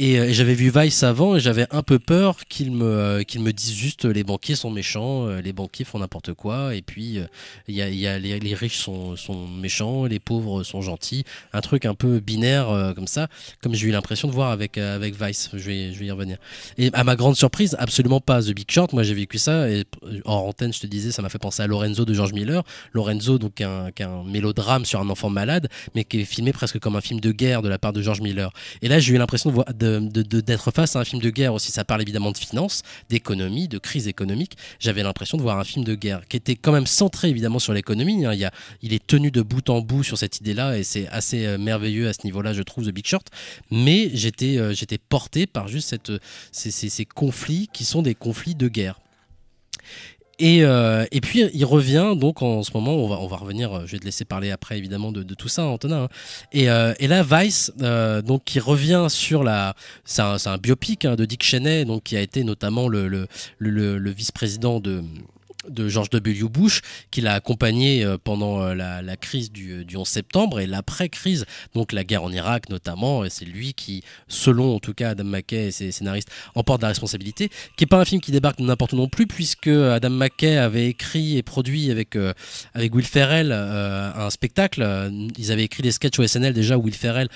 Euh, et, j'avais vu Vice avant et j'avais un peu peur qu'il me, euh, qu'il me dise juste euh, les banquiers sont méchants, les banquiers font n'importe quoi, et puis il y a, y a les, riches sont, sont méchants, les pauvres sont gentils, un truc un peu binaire comme ça, comme j'ai eu l'impression de voir avec, avec Vice. Je vais, y revenir. Et à ma grande surprise, absolument pas The Big Short. Moi j'ai vécu ça, et hors antenne, je te disais, ça m'a fait penser à Lorenzo de George Miller. Lorenzo, donc un, un mélodrame sur un enfant malade, mais qui est filmé presque comme un film de guerre de la part de George Miller. Et là j'ai eu l'impression de, de euh, d'être face à un film de guerre aussi. Ça parle évidemment de finances, d'économie, de crise économique. J'avais l'impression de voir un film de guerre qui était quand même centré évidemment sur l'économie. Hein. Il, est tenu de bout en bout sur cette idée-là et c'est assez euh, merveilleux à ce niveau-là, je trouve, The Big Short. Mais j'étais, euh, porté par juste ces, ces conflits qui sont des conflits de guerre. Et, euh, et, puis il revient donc en ce moment, on va, on va revenir, euh, je vais te laisser parler après évidemment de, tout ça Antonin. Hein. Et, euh, et, là Vice donc qui revient sur la, c'est un, biopic hein, de Dick Cheney donc qui a été notamment le, le, le vice-président de de George W. Bush, qui l'a accompagné euh, pendant euh, la, crise du, 11 euh, septembre et l'après-crise, donc la guerre en Irak notamment, et c'est lui qui, selon en tout cas Adam McKay et ses scénaristes, emporte la responsabilité, qui n'est pas un film qui débarque n'importe où non plus, puisque Adam McKay avait écrit et produit avec, avec Will Ferrell un spectacle, ils avaient écrit des sketchs au SNL déjà, où Will Ferrell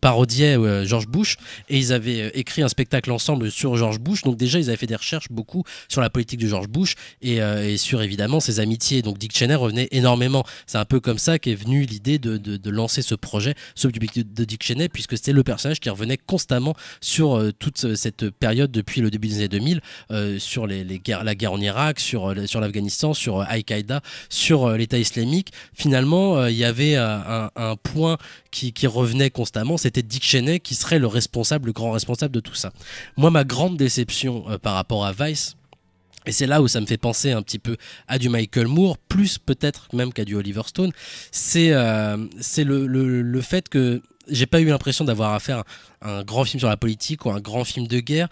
parodiait George Bush, et ils avaient écrit un spectacle ensemble sur George Bush, donc déjà ils avaient fait des recherches beaucoup sur la politique de George Bush, bouche euh, et, sur évidemment ses amitiés. Donc Dick Cheney revenait énormément. C'est un peu comme ça qu'est venue l'idée de, de, lancer ce projet, ce public de Dick Cheney, puisque c'était le personnage qui revenait constamment sur euh, toute cette période depuis le début des années 2000, euh, sur les, guerres, la guerre en Irak, sur, sur l'Afghanistan, sur Al-Qaïda, sur l'État islamique. Finalement, il y avait un, point qui, qui, revenait constamment, c'était Dick Cheney qui serait le responsable, le grand responsable de tout ça. Moi, ma grande déception par rapport à Vice, et c'est là où ça me fait penser un petit peu à du Michael Moore, plus peut-être même qu'à du Oliver Stone. C'est euh, le, fait que j'ai pas eu l'impression d'avoir à faire un, grand film sur la politique ou un grand film de guerre.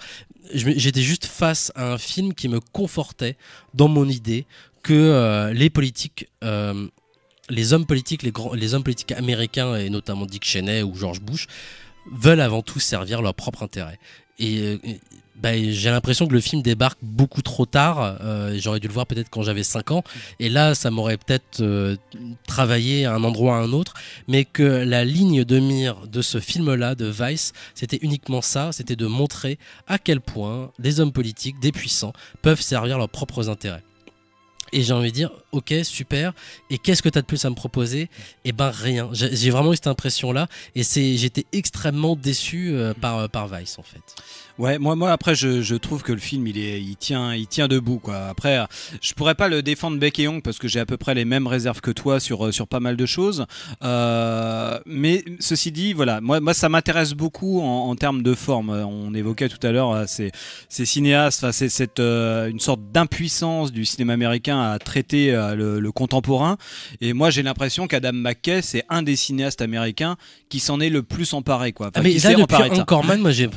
J'étais juste face à un film qui me confortait dans mon idée que euh, les politiques euh, les hommes politiques, les, les, hommes politiques américains, et notamment Dick Cheney ou George Bush, veulent avant tout servir leur propre intérêt. et bah, j'ai l'impression que le film débarque beaucoup trop tard. Euh, j'aurais dû le voir peut-être quand j'avais 5 ans. Et là, ça m'aurait peut-être euh, travaillé à un endroit à un autre. Mais que la ligne de mire de ce film-là, de Vice, c'était uniquement ça. C'était de montrer à quel point des hommes politiques, des puissants, peuvent servir leurs propres intérêts. Et j'ai envie de dire, ok, super. Et qu'est-ce que tu as de plus à me proposer Eh ben rien. J'ai vraiment eu cette impression-là. Et j'étais extrêmement déçu euh, par, par Vice, en fait. Ouais, moi, moi après, je, je, trouve que le film, il, est, il, tient, il tient debout. Quoi. Après, je pourrais pas le défendre Beck et parce que j'ai à peu près les mêmes réserves que toi sur, sur pas mal de choses. Euh, mais ceci dit, voilà, moi, moi ça m'intéresse beaucoup en, en, termes de forme. On évoquait tout à l'heure euh, ces, cinéaste cinéastes, c'est cette, euh, une sorte d'impuissance du cinéma américain à traiter euh, le, contemporain. Et moi, j'ai l'impression qu'Adam McKay, c'est un des cinéastes américains qui s'en est le plus emparé. Quoi. ah mais emparé, moi, j'ai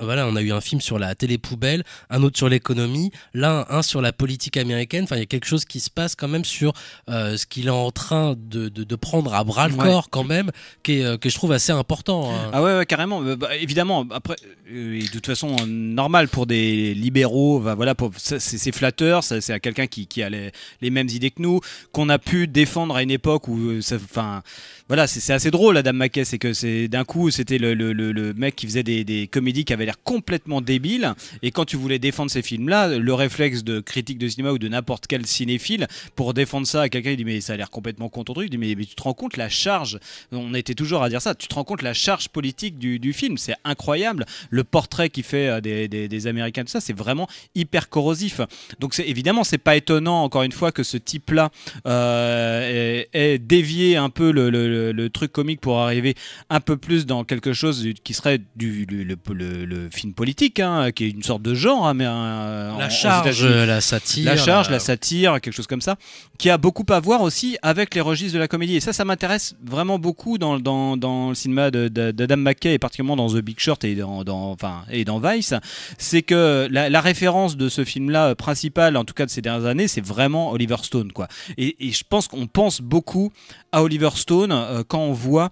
voilà, on a eu un film sur la télé poubelle, un autre sur l'économie, l'un un, sur la politique américaine. Enfin, il y a quelque chose qui se passe quand même sur euh, ce qu'il est en train de, prendre à bras le corps quand même, qui est, euh, que je trouve assez important. Hein. Ah ouais, carrément. Euh, bah, évidemment, après, de toute façon, normal pour des libéraux, bah, voilà, c'est flatteur, c'est à quelqu'un qui, qui, a les, mêmes idées que nous, qu'on a pu défendre à une époque où, enfin voilà, c'est assez drôle, la Dame Maquet. C'est que c'est d'un coup, c'était le, mec qui faisait des, comédies qui avaient l'air complètement débile. Et quand tu voulais défendre ces films-là, le réflexe de critique de cinéma ou de n'importe quel cinéphile, pour défendre ça à quelqu'un, il dit Mais ça a l'air complètement contre truc. Il dit mais, tu te rends compte la charge On était toujours à dire ça. Tu te rends compte la charge politique du, film C'est incroyable. Le portrait qu'il fait euh, des, Américains, tout ça, c'est vraiment hyper corrosif. Donc évidemment, c'est pas étonnant, encore une fois, que ce type-là euh, ait, dévié un peu le le, truc comique pour arriver un peu plus dans quelque chose qui serait du, le, film politique, hein, qui est une sorte de genre, hein, mais euh, la charge, la satire, la charge, euh, la... satire, quelque chose comme ça, qui a beaucoup à voir aussi avec les registres de la comédie. Et ça, ça m'intéresse vraiment beaucoup dans, dans, dans le cinéma d'Adam McKay et particulièrement dans The Big Short et dans, enfin et dans Vice, c'est que la, référence de ce film-là euh, principal en tout cas de ces dernières années, c'est vraiment Oliver Stone, quoi. Et, et je pense qu'on pense beaucoup à Oliver Stone euh, quand on voit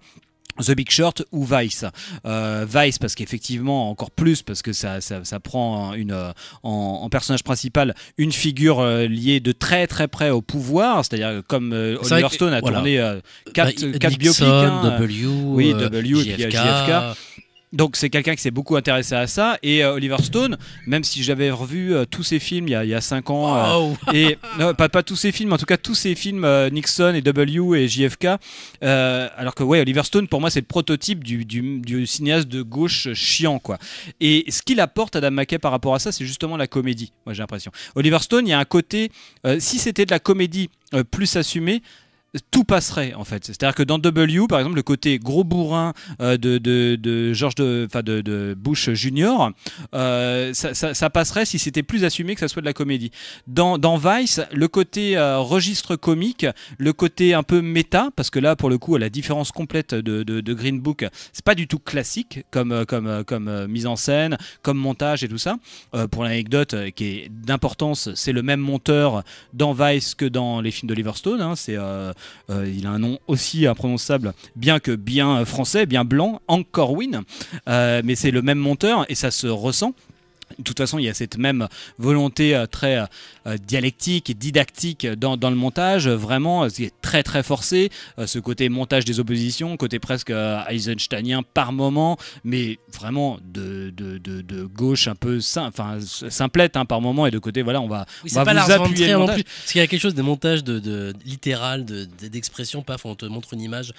The Big Short ou Vice. Euh, Vice parce qu'effectivement encore plus parce que ça, ça, prend une, euh, en, personnage principal une figure liée de très très près au pouvoir, c'est-à-dire comme Oliver Stone a tourné 4 bah, quatre, biopics. Hein. w, w, et puis, JFK. Donc c'est quelqu'un qui s'est beaucoup intéressé à ça et euh, Oliver Stone, même si j'avais revu euh, tous ses films il y a, cinq ans euh, et pas, tous ses films, en tout cas tous ses films Nixon et W et JFK, alors que ouais Oliver Stone pour moi c'est le prototype du, cinéaste de gauche chiant quoi. Et ce qu'il apporte à Adam McKay par rapport à ça, c'est justement la comédie. Moi j'ai l'impression. Oliver Stone, il y a un côté, si c'était de la comédie plus assumée, tout passerait en fait. C'est-à-dire que dans W, par exemple, le côté gros bourrin euh, de, de, George de, de, de Bush Junior, euh, ça, passerait si c'était plus assumé que ça soit de la comédie. Dans, dans Vice, le côté euh, registre comique, le côté un peu méta, parce que là, pour le coup, à la différence complète de, Green Book, c'est pas du tout classique comme, comme, comme mise en scène, comme montage et tout ça. pour l'anecdote qui est d'importance, c'est le même monteur dans Vice que dans les films de Liverstone hein. c'est euh, il a un nom aussi imprononçable, bien que bien français, bien blanc, encore Win, euh, mais c'est le même monteur et ça se ressent. De toute façon, il y a cette même volonté euh, très euh, euh, dialectique et didactique dans, le montage, vraiment c'est très très forcé, ce côté montage des oppositions, côté presque eisensteinien par moment, mais vraiment de, gauche un peu simplette hein, par moment, et de côté, voilà, on va, vous appuyer Parce qu'il y a quelque chose des montages de, littéral, d'expression, paf, on te montre une image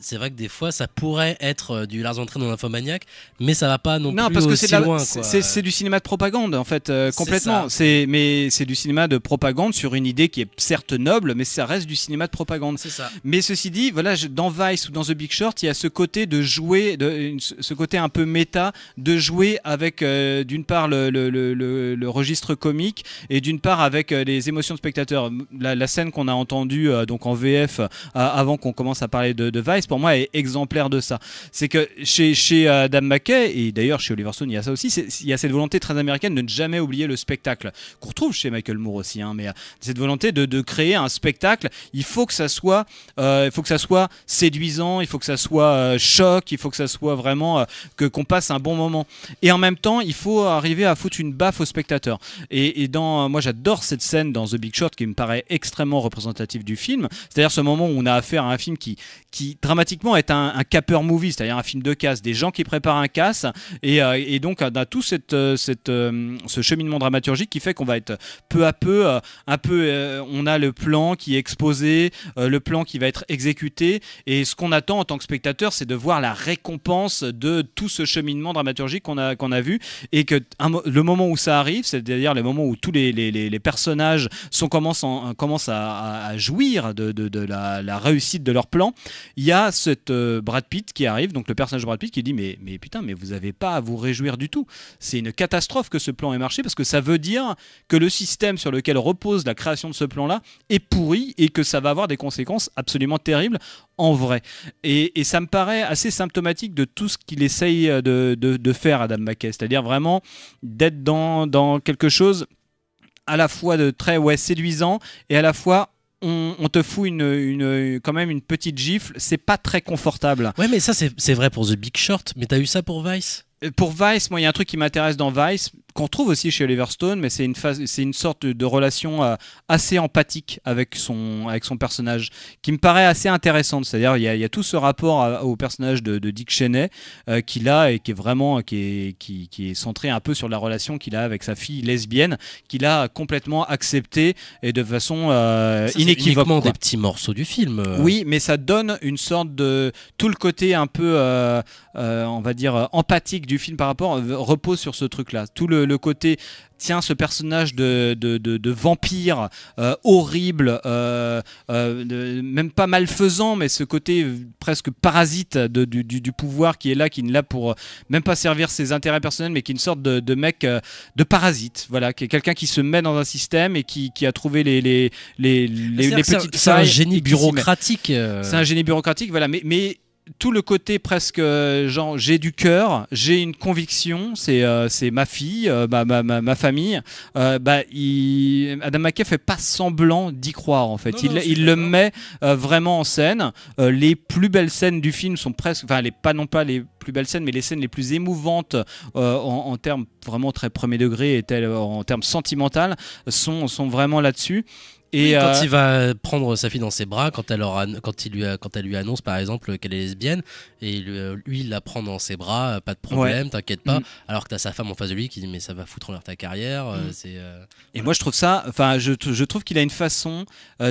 c'est vrai que des fois, ça pourrait être euh, du Lars von dans Infomaniac, mais ça va pas non, non plus parce que aussi loin. C'est du cinéma de propagande, en fait, euh, complètement. C'est mais c'est du cinéma de propagande sur une idée qui est certes noble, mais ça reste du cinéma de propagande. Ça. Mais ceci dit, voilà, dans Vice ou dans The Big Short, il y a ce côté de jouer, de, ce côté un peu méta, de jouer avec euh, d'une part le, registre comique et d'une part avec les émotions de spectateurs. La, scène qu'on a entendue donc en VF avant qu'on commence à parler de Vice pour moi, est exemplaire de ça. C'est que chez, chez euh, McKay, et d'ailleurs chez Oliver Stone, il y a ça aussi, il y a cette volonté très américaine de ne jamais oublier le spectacle, qu'on retrouve chez Michael Moore aussi, hein, mais euh, cette volonté de, de, créer un spectacle, il faut que ça soit, euh, il faut que ça soit séduisant, il faut que ça soit choc, il faut que ça soit vraiment que qu'on passe un bon moment. Et en même temps, il faut arriver à foutre une baffe au spectateur. Et, dans, moi, j'adore cette scène dans The Big Short qui me paraît extrêmement représentative du film. C'est-à-dire ce moment où on a affaire à un film qui, qui automatiquement être un, un capper movie, c'est-à-dire un film de casse, des gens qui préparent un casse, et, euh, donc euh, on a tout cette, euh, cette, ce cheminement dramaturgique qui fait qu'on va être peu à peu, un peu, on a le plan qui est exposé, le plan qui va être exécuté, et ce qu'on attend en tant que spectateur, c'est de voir la récompense de tout ce cheminement dramaturgique qu'on a, qu'on a vu, et que le moment où ça arrive, c'est-à-dire le moment où tous les, personnages sont, commencent, à, jouir de, la, la réussite de leur plan, il y a cette euh, Brad Pitt qui arrive, donc le personnage de Brad Pitt qui dit mais, mais putain, mais vous n'avez pas à vous réjouir du tout. C'est une catastrophe que ce plan ait marché parce que ça veut dire que le système sur lequel repose la création de ce plan-là est pourri et que ça va avoir des conséquences absolument terribles en vrai. Et, ça me paraît assez symptomatique de tout ce qu'il essaye euh, de, faire, Adam McKay, c'est-à-dire vraiment d'être dans, quelque chose à la fois de très ouais, séduisant et à la fois on, te fout une, quand même une petite gifle, c'est pas très confortable. Ouais, mais ça, c'est vrai pour The Big Short, mais t'as eu ça pour Vice euh, pour Vice, moi, il y a un truc qui m'intéresse dans Vice, qu'on trouve aussi chez Oliver Stone, mais c'est une, phase, c'est une sorte de relation euh, assez empathique avec son, avec son personnage, qui me paraît assez intéressante. C'est-à-dire, il y, a, tout ce rapport au personnage de, Dick Cheney euh, qu'il a et qui est vraiment qui qui, est centré un peu sur la relation qu'il a avec sa fille lesbienne, qu'il a complètement acceptée et de façon euh, ça, des petits morceaux du film. Euh. Oui, mais ça donne une sorte de tout le côté un peu, on va dire empathique du film par rapport repose sur ce truc-là. Tout le le côté tiens ce personnage de, de, de, vampire euh, horrible, euh, euh, même pas malfaisant, mais ce côté presque parasite du, pouvoir qui est là, qui ne l'a pour même pas servir ses intérêts personnels, mais qui est une sorte de, mec de parasite, voilà, qui est quelqu'un qui se met dans un système et qui, a trouvé les, les, les, C'est un génie bureaucratique. C'est un génie bureaucratique, voilà, mais tout le côté presque euh, genre j'ai du cœur, j'ai une conviction, c'est euh, ma fille, euh, ma, famille, bah, il, Adam McKay fait pas semblant d'y croire en fait. il, le met vraiment en scène. les plus belles scènes du film sont presque, enfin pas non pas les plus belles scènes, mais les scènes les plus émouvantes en, termes vraiment très premier degré et en termes sentimental sont sont vraiment là-dessus. Et quand euh, il va prendre sa fille dans ses bras, quand elle, lui, annonce par exemple qu'elle est lesbienne, et euh, lui, il la prend dans ses bras, euh, pas de problème, t'inquiète pas. Mm. Alors que t'as sa femme en face de lui qui dit mais ça va foutre en l'air ta carrière. Mm. et moi je trouve ça, enfin je, trouve qu'il a une façon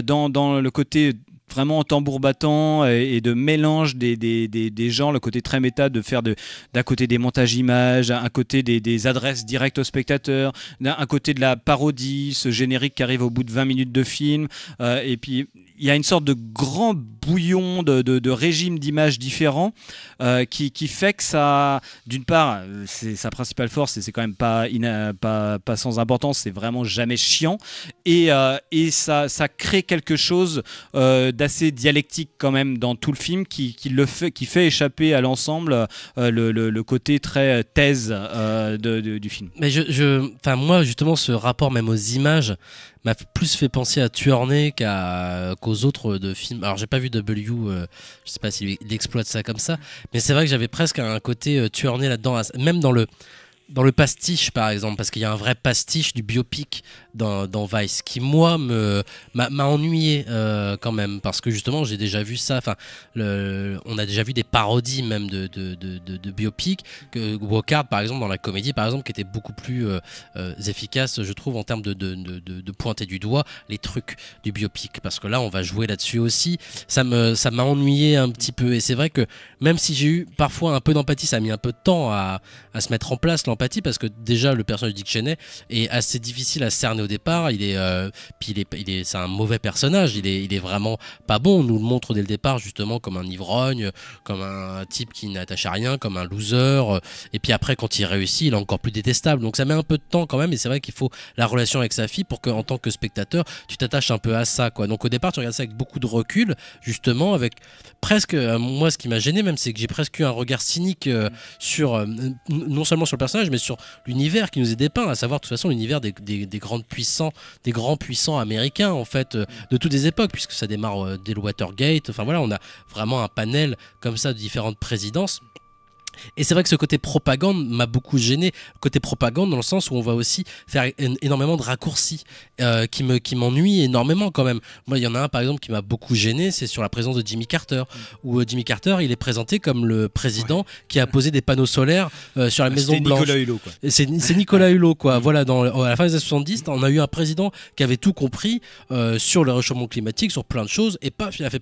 dans, dans, le côté vraiment en tambour battant et, de mélange des, des, des, genres, le côté très méta de faire d'un côté des montages images, un côté des, adresses directes aux spectateurs, un côté de la parodie, ce générique qui arrive au bout de 20 minutes de film. Euh, et puis il y a une sorte de grand bouillon de, de, de régimes d'images différents euh, qui, qui, fait que ça, d'une part, c'est sa principale force et c'est quand même pas, pas, pas, sans importance, c'est vraiment jamais chiant. Et, euh, et ça, ça crée quelque chose d'assez dialectique quand même dans tout le film qui, le fait, qui fait échapper à l'ensemble euh, le, côté très euh, thèse euh, du film. Mais je, je moi justement ce rapport même aux images m'a plus fait penser à Tuorné qu'à, qu'aux autres de films. Alors j'ai pas vu W, euh, je sais pas s'il exploite ça comme ça, mais c'est vrai que j'avais presque un côté Tuerné là-dedans, même dans le dans le pastiche par exemple, parce qu'il y a un vrai pastiche du biopic dans, Vice qui moi me m'a ennuyé euh, quand même parce que justement j'ai déjà vu ça. Enfin, on a déjà vu des parodies même de de, biopic que Walker par exemple dans la comédie par exemple qui était beaucoup plus euh, euh, efficace je trouve en termes de, pointer du doigt les trucs du biopic parce que là on va jouer là-dessus aussi. Ça me ça m'a ennuyé un petit peu et c'est vrai que même si j'ai eu parfois un peu d'empathie, ça a mis un peu de temps à, à se mettre en place parce que déjà le personnage de Dick Cheney est assez difficile à cerner au départ. Il est, euh, puis il est, c'est un mauvais personnage. Il est, il est vraiment pas bon. On nous le montre dès le départ justement comme un ivrogne, comme un type qui n'attache à rien, comme un loser. Et puis après, quand il réussit, il est encore plus détestable. Donc ça met un peu de temps quand même. Et c'est vrai qu'il faut la relation avec sa fille pour que, en tant que spectateur, tu t'attaches un peu à ça, quoi. Donc au départ, tu regardes ça avec beaucoup de recul, justement, avec presque, euh, moi, ce qui m'a gêné même, c'est que j'ai presque eu un regard cynique euh, sur, non seulement sur le personnage mais sur l'univers qui nous est dépeint, à savoir de toute façon l'univers des, grandes puissants, des grands puissants américains en fait, euh, de toutes les époques, puisque ça démarre euh, dès le Watergate. Enfin voilà, on a vraiment un panel comme ça de différentes présidences. Et c'est vrai que ce côté propagande m'a beaucoup gêné. côté propagande dans le sens où on va aussi faire énormément de raccourcis euh, qui me qui m'ennuie énormément quand même. Moi, il y en a un par exemple qui m'a beaucoup gêné, c'est sur la présence de Jimmy Carter où euh, Jimmy Carter, il est présenté comme le président qui a posé des panneaux solaires euh, sur la ah, Maison Blanche. Nicolas Hulot C'est Nicolas Hulot quoi. voilà, dans à la fin des années 70, on a eu un président qui avait tout compris sur le réchauffement climatique, sur plein de choses et pas, il a fait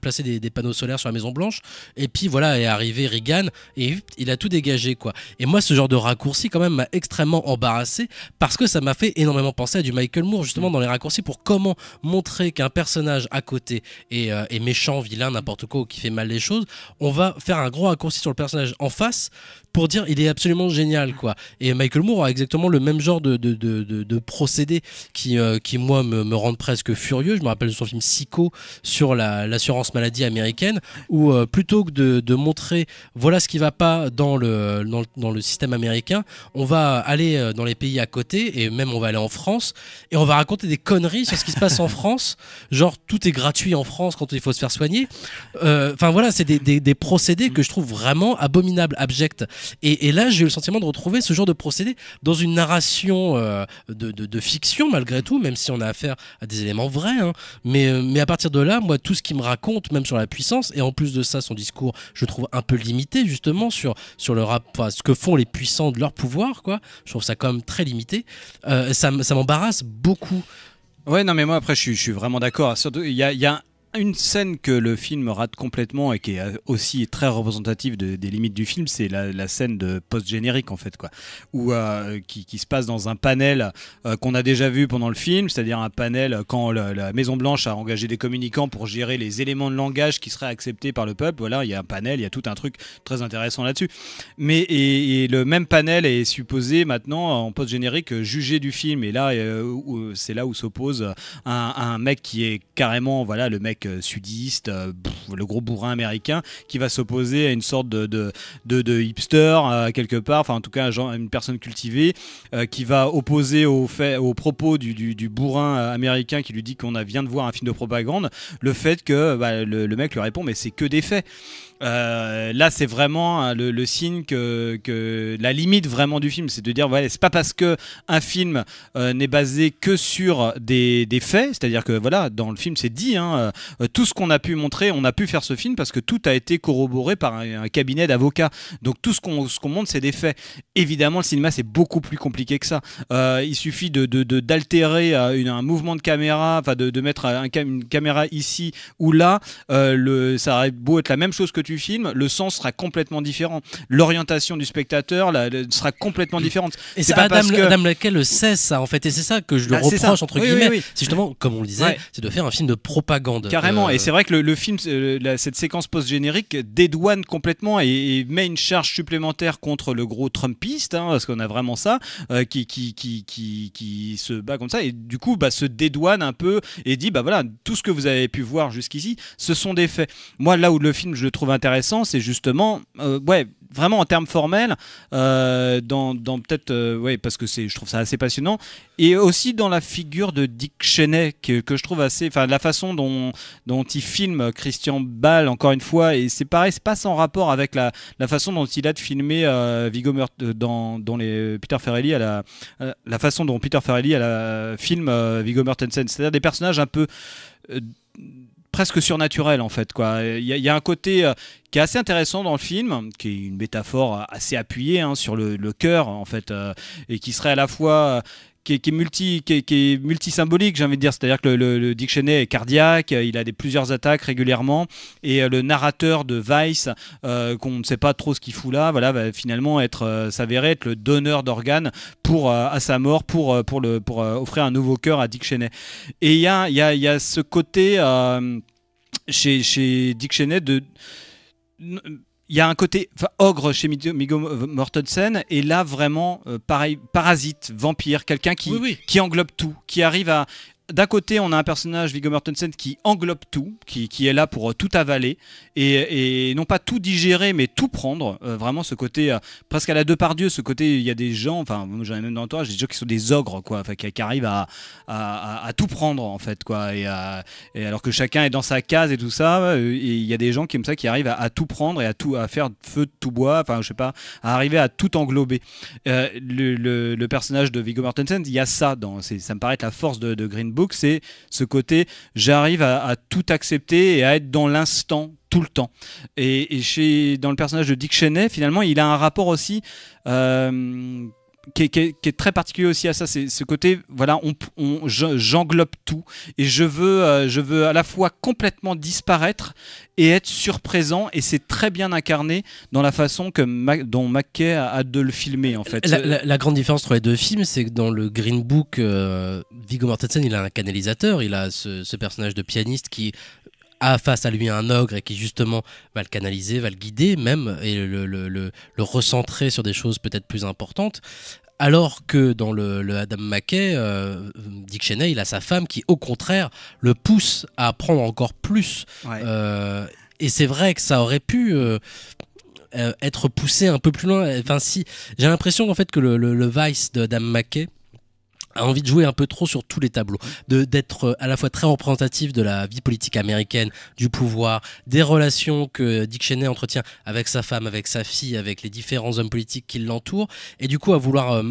placer des, des panneaux solaires sur la Maison Blanche et puis voilà, est arrivé Reagan et et il a tout dégagé quoi. Et moi ce genre de raccourci quand même m'a extrêmement embarrassé parce que ça m'a fait énormément penser à du Michael Moore justement dans les raccourcis pour comment montrer qu'un personnage à côté est, euh, méchant, vilain, n'importe quoi qui fait mal les choses, on va faire un gros raccourci sur le personnage en face pour dire il est absolument génial quoi. Et Michael Moore a exactement le même genre de, de, de, qui, euh, qui moi me, rendent presque furieux. Je me rappelle de son film Psycho sur l'assurance maladie américaine où euh, plutôt que de, de, montrer voilà ce qui va pas dans le, dans le, système américain, on va aller euh, dans les pays à côté et même on va aller en France et on va raconter des conneries sur ce qui se passe en France. Genre tout est gratuit en France quand il faut se faire soigner. Enfin voilà, c'est des, des, des procédés que je trouve vraiment abominables, abjects. Et, là, j'ai eu le sentiment de retrouver ce genre de procédé dans une narration euh, de, fiction, malgré tout, même si on a affaire à des éléments vrais. Hein. Mais, euh, mais à partir de là, moi, tout ce qu'il me raconte, même sur la puissance, et en plus de ça, son discours, je trouve un peu limité, justement, sur, sur le rap, ce que font les puissants de leur pouvoir, quoi. Je trouve ça quand même très limité. Euh, ça, ça m'embarrasse beaucoup. Ouais, non, mais moi, après, je suis, vraiment d'accord. Il y a une scène que le film rate complètement et qui est aussi très représentative des limites du film, c'est la, scène de post-générique en fait, quoi, où, euh, qui, se passe dans un panel euh, qu'on a déjà vu pendant le film, c'est-à-dire un panel euh, quand la, Maison Blanche a engagé des communicants pour gérer les éléments de langage qui seraient acceptés par le peuple. Voilà, il y a un panel, il y a tout un truc très intéressant là-dessus. Mais et, le même panel est supposé maintenant en post-générique juger du film, et là c'est là où s'oppose un, un mec qui est carrément voilà le mec euh, sudiste, euh, le gros bourrin américain, qui va s'opposer à une sorte de, de, hipster, euh, quelque part, enfin en tout cas une personne cultivée, qui va opposer au fait aux propos du, bourrin américain qui lui dit qu'on vient de voir un film de propagande, le fait que bah, le mec lui répond mais c'est que des faits. Euh, là, c'est vraiment hein, le, signe que, la limite vraiment du film, c'est de dire, c'est pas parce que un film euh, n'est basé que sur des, faits, c'est-à-dire que voilà, dans le film, c'est dit, hein, euh, tout ce qu'on a pu montrer, on a pu faire ce film parce que tout a été corroboré par un, cabinet d'avocats. Donc tout ce qu'on qu'on montre, c'est des faits. Évidemment, le cinéma, c'est beaucoup plus compliqué que ça. il suffit de d'altérer un mouvement de caméra, enfin de, mettre une caméra ici ou là, le, ça aurait beau être la même chose que du film, le sens sera complètement différent. L'orientation du spectateur sera complètement différente. Et c'est pas Adam, parce que... sait ça, en fait. Et c'est ça que je le ah, reproche, entre guillemets. C'est justement, comme on le disait, c'est de faire un film de propagande. Carrément. Et euh, c'est vrai que le, film, cette séquence post-générique dédouane complètement et, met une charge supplémentaire contre le gros Trumpiste, hein, parce qu'on a vraiment ça, euh, qui, qui, qui, se bat comme ça. Et du coup, bah, se dédouane un peu et dit, bah voilà, tout ce que vous avez pu voir jusqu'ici, ce sont des faits. Moi, là où le film, je le trouve intéressant, c'est justement, euh, ouais, vraiment en termes formels, euh, dans, peut-être, euh, ouais, parce que c'est, je trouve ça assez passionnant, et aussi dans la figure de Dick Cheney, que, je trouve assez, enfin, la façon dont, dont il filme Christian Ball, encore une fois, et c'est pareil, c'est pas sans rapport avec la, façon dont il a de filmer Viggo dans, dans les Peter Farrelly, à la, la façon dont Peter Farrelly à la, filme Viggo Mortensen, c'est-à-dire des personnages un peu presque surnaturel en fait. quoi. Il y, a un côté euh, qui est assez intéressant dans le film, qui est une métaphore assez appuyée hein, sur le, le cœur en fait, euh, et qui serait à la fois euh, qui est, multisymbolique, multi qui multi symbolique j'ai envie de dire c'est-à-dire que le, Dick Cheney est cardiaque euh, il a des plusieurs attaques régulièrement et euh, le narrateur de Vice euh, qu'on ne sait pas trop ce qu'il fout là voilà va finalement être s'avérer être le donneur d'organes pour à sa mort pour pour le pour offrir un nouveau cœur à Dick Cheney. et il y a ce côté chez chez Cheney de il y a un côté ogre chez Migo euh, Mortensen et là vraiment euh, pareil parasite vampire quelqu'un qui qui englobe tout qui arrive à d'un côté, on a un personnage, Viggo Mortensen, qui englobe tout, qui, est là pour euh, tout avaler, et, non pas tout digérer, mais tout prendre. Euh, vraiment, ce côté, euh, presque à la deux par Dieu, ce côté, il y a des gens, enfin, j'en ai même dans toi, j'ai des gens qui sont des ogres, quoi, qui, qui, arrivent à, tout prendre, en fait, quoi. Et, alors que chacun est dans sa case et tout ça, il y a des gens qui, comme ça, qui arrivent à, tout prendre et à, tout, à faire feu de tout bois, enfin, je sais pas, à arriver à tout englober. Le, personnage de Viggo Mortensen, il y a ça dans. Ça me paraît être la force de, de Green c'est ce côté j'arrive à, tout accepter et à être dans l'instant tout le temps. Et, chez, dans le personnage de Dick Cheney, finalement, il a un rapport aussi euh, qui est, très particulier aussi à ça, c'est ce côté, voilà, on, j'englobe tout et je veux, euh, je veux à la fois complètement disparaître et être surprésent et c'est très bien incarné dans la façon que dont McKay a de le filmer en fait. La, grande différence entre les deux films, c'est que dans le Green Book, euh, Viggo Mortensen, il a un canalisateur, il a ce personnage de pianiste qui a face à lui un ogre et qui justement va le canaliser, va le guider même et le, recentrer sur des choses peut-être plus importantes. Alors que dans le, Adam Mackay euh, Dick Cheney, il a sa femme qui, au contraire, le pousse à apprendre encore plus. Euh, et c'est vrai que ça aurait pu euh, être poussé un peu plus loin. Enfin, si, j'ai l'impression en fait que le, vice de Adam Mackay a envie de jouer un peu trop sur tous les tableaux, de d'être euh, à la fois très représentatif de la vie politique américaine, du pouvoir, des relations que Dick Cheney entretient avec sa femme, avec sa fille, avec les différents hommes politiques qui l'entourent, et du coup à vouloir euh,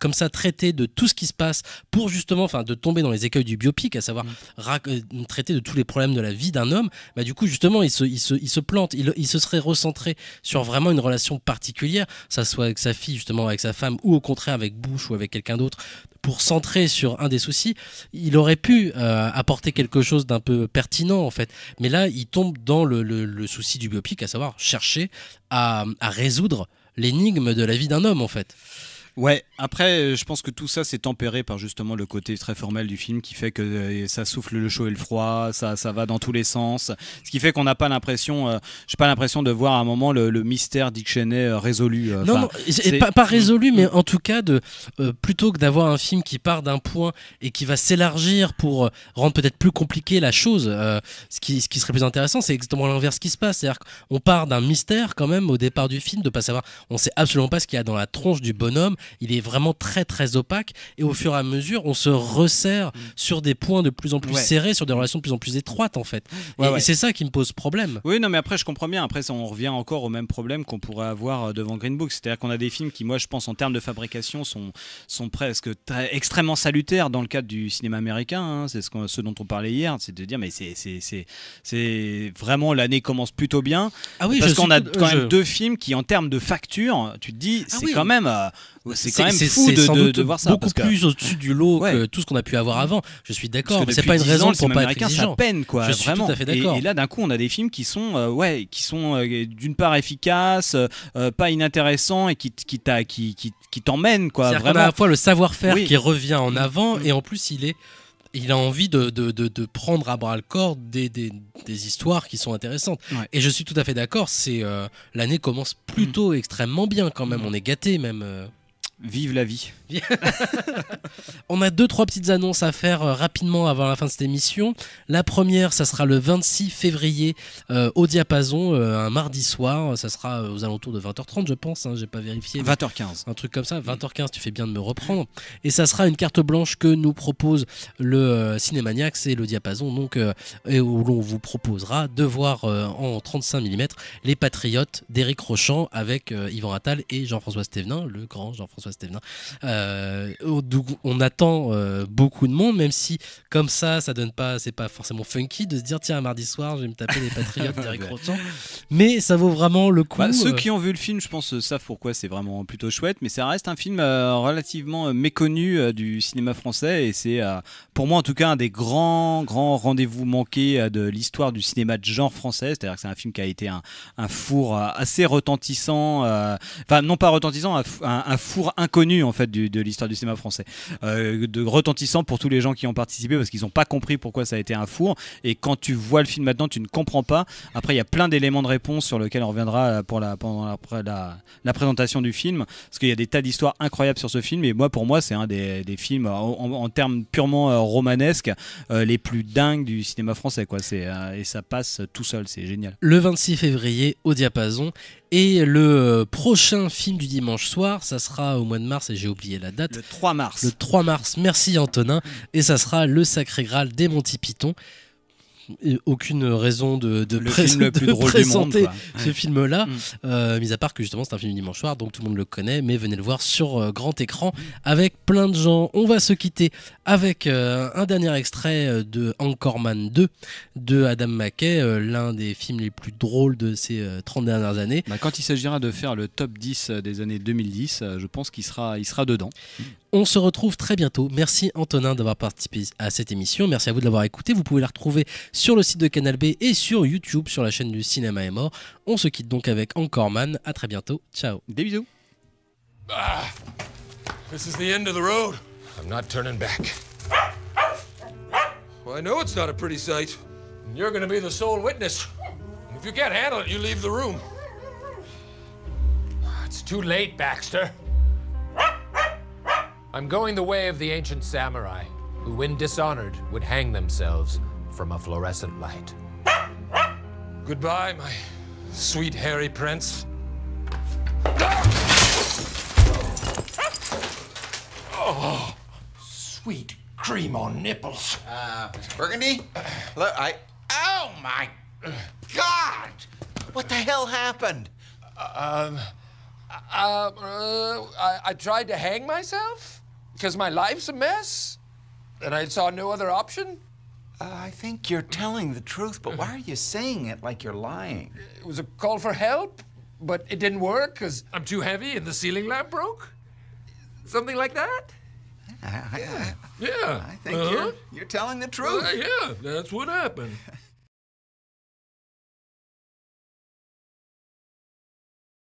comme ça traiter de tout ce qui se passe pour justement, enfin, de tomber dans les écueils du biopic, à savoir mm. euh, traiter de tous les problèmes de la vie d'un homme. Bah du coup justement il se, il se, il se plante, il, il, se serait recentré sur vraiment une relation particulière, ça soit avec sa fille justement, avec sa femme, ou au contraire avec Bush ou avec quelqu'un d'autre pour centrer sur un des soucis, il aurait pu euh, apporter quelque chose d'un peu pertinent en fait. Mais là, il tombe dans le, souci du biopic, à savoir chercher à, à résoudre l'énigme de la vie d'un homme en fait. Ouais, après, euh, je pense que tout ça s'est tempéré par justement le côté très formel du film qui fait que euh, ça souffle le chaud et le froid, ça, ça va dans tous les sens. Ce qui fait qu'on n'a pas l'impression, euh, j'ai pas l'impression de voir à un moment le, mystère Dick Cheney résolu. non, pas, pas, mm. résolu, mais mm. en tout cas, de, plutôt que d'avoir un film qui part d'un point et qui va s'élargir pour rendre peut-être plus compliqué la chose, ce, qui, ce qui serait plus intéressant, c'est exactement l'inverse qui se passe. C'est-à-dire qu'on part d'un mystère quand même au départ du film, de pas savoir, on sait absolument pas ce qu'il y a dans la tronche du bonhomme il est vraiment très très opaque et au mm. fur et à mesure on se resserre mm. sur des points de plus en plus serrés, sur des relations de plus en plus étroites en fait. et, c'est ça qui me pose problème. Oui, non mais après je comprends bien, après on revient encore au même problème qu'on pourrait avoir euh, devant Green Book, c'est-à-dire qu'on a des films qui moi je pense en termes de fabrication sont, sont presque extrêmement salutaires dans le cadre du cinéma américain, hein. c'est ce, dont on parlait hier, c'est de dire mais c'est vraiment l'année commence plutôt bien. Ah oui, parce qu'on a quand même deux films qui en termes de facture, tu te dis ah c'est quand même... Euh, c'est quand même fou de, de, voir ça. Beaucoup plus au-dessus du lot que tout ce qu'on a pu avoir avant. Je suis d'accord, mais c'est pas une raison pour pour pas être exigeant. Ça peine, quoi. Je suis vraiment. tout à fait d'accord. Et, là, d'un coup, on a des films qui sont, euh, ouais, qui sont euh, d'une part efficaces, euh, pas inintéressants et qui qui qui, qui, qui t'emmènent, quoi. Vraiment. à la fois le savoir-faire qui revient en mm. avant mm. et en plus il est il a envie de, de, de, prendre à bras le corps des, des, des histoires qui sont intéressantes. Et je suis tout à fait d'accord, c'est l'année commence plutôt mm. extrêmement bien quand même, on est gâté même. Vive la vie. on a deux, trois petites annonces à faire euh, rapidement avant la fin de cette émission. La première, ça sera le 26 février euh, au Diapason, euh, un mardi soir. Ça sera aux alentours de 20h30, je pense. Hein, J'ai pas vérifié. 20h15. Un truc comme ça. 20h15, mm. tu fais bien de me reprendre. Et ça sera une carte blanche que nous propose le Cinémaniac, c'est le Diapason, donc, et où l'on vous proposera de voir en 35 mm Les Patriotes d'Éric Rochant avec Yvan Attal et Jean-François Stévenin, le grand Jean-François. Euh, on attend euh, beaucoup de monde, même si comme ça, ça donne pas, c'est pas forcément funky de se dire tiens mardi soir, je vais me taper les Patriotes Mais ça vaut vraiment le coup. Bah, ceux euh. qui ont vu le film, je pense, savent pourquoi c'est vraiment plutôt chouette. Mais ça reste un film relativement méconnu du cinéma français et c'est pour moi en tout cas un des grands grands rendez-vous manqués de l'histoire du cinéma de genre français. C'est-à-dire que c'est un film qui a été un, un four assez retentissant, enfin non pas retentissant, un, un, un four Inconnu en fait de l'histoire du cinéma français, euh, de retentissant pour tous les gens qui ont participé parce qu'ils n'ont pas compris pourquoi ça a été un four. Et quand tu vois le film maintenant, tu ne comprends pas. Après, il y a plein d'éléments de réponse sur lesquels on reviendra pour la, pendant la, présentation du film, parce qu'il y a des tas d'histoires incroyables sur ce film. Et moi, pour moi, c'est un des, films en, termes purement euh, romanesques euh, les plus dingues du cinéma français. Quoi. c'est et ça passe tout seul, c'est génial. Le 26 février, au diapason. Et le prochain film du dimanche soir, ça sera au mois de mars, et j'ai oublié la date. Le 3 mars. Le 3 mars, merci Antonin. Et ça sera Le Sacré Graal des Monty Python aucune raison de, présenter ce film-là, mis à part que justement c'est un film du dimanche soir, donc tout le monde le connaît, mais venez le voir sur euh, grand écran avec plein de gens. On va se quitter avec euh, un dernier extrait euh, de man 2 de Adam McKay, l'un des films les plus drôles de ces 30 dernières années. Bah, quand il s'agira de faire le top 10 des années 2010, je pense qu'il sera, il sera dedans. Mm. On se retrouve très bientôt. Merci Antonin d'avoir participé à cette émission. Merci à vous de l'avoir écouté. Vous pouvez la retrouver sur le site de Canal B et sur YouTube, sur la chaîne du Cinéma est mort. On se quitte donc avec Encore Man. À très bientôt. Ciao. Des bisous. Ah. I'm not turning back. I know it's not a pretty sight. You're going be the sole witness. If you can't handle you leave the room. It's too late, Baxter. I'm going the way of the ancient samurai, who, when dishonored, would hang themselves from a fluorescent light. Goodbye, my sweet hairy prince. Oh, sweet cream on nipples. Uh, Burgundy? Look, I. Oh, my God! What the hell happened? Uh, um. Uh, uh, I, I tried to hang myself? Because my life's a mess, and I saw no other option. Uh, I think you're telling the truth, but why are you saying it like you're lying? It was a call for help, but it didn't work because I'm too heavy and the ceiling lamp broke. Something like that. I, yeah. I, yeah. I think uh -huh. you're, uh-huh. you're telling the truth. Uh, yeah, that's what happened.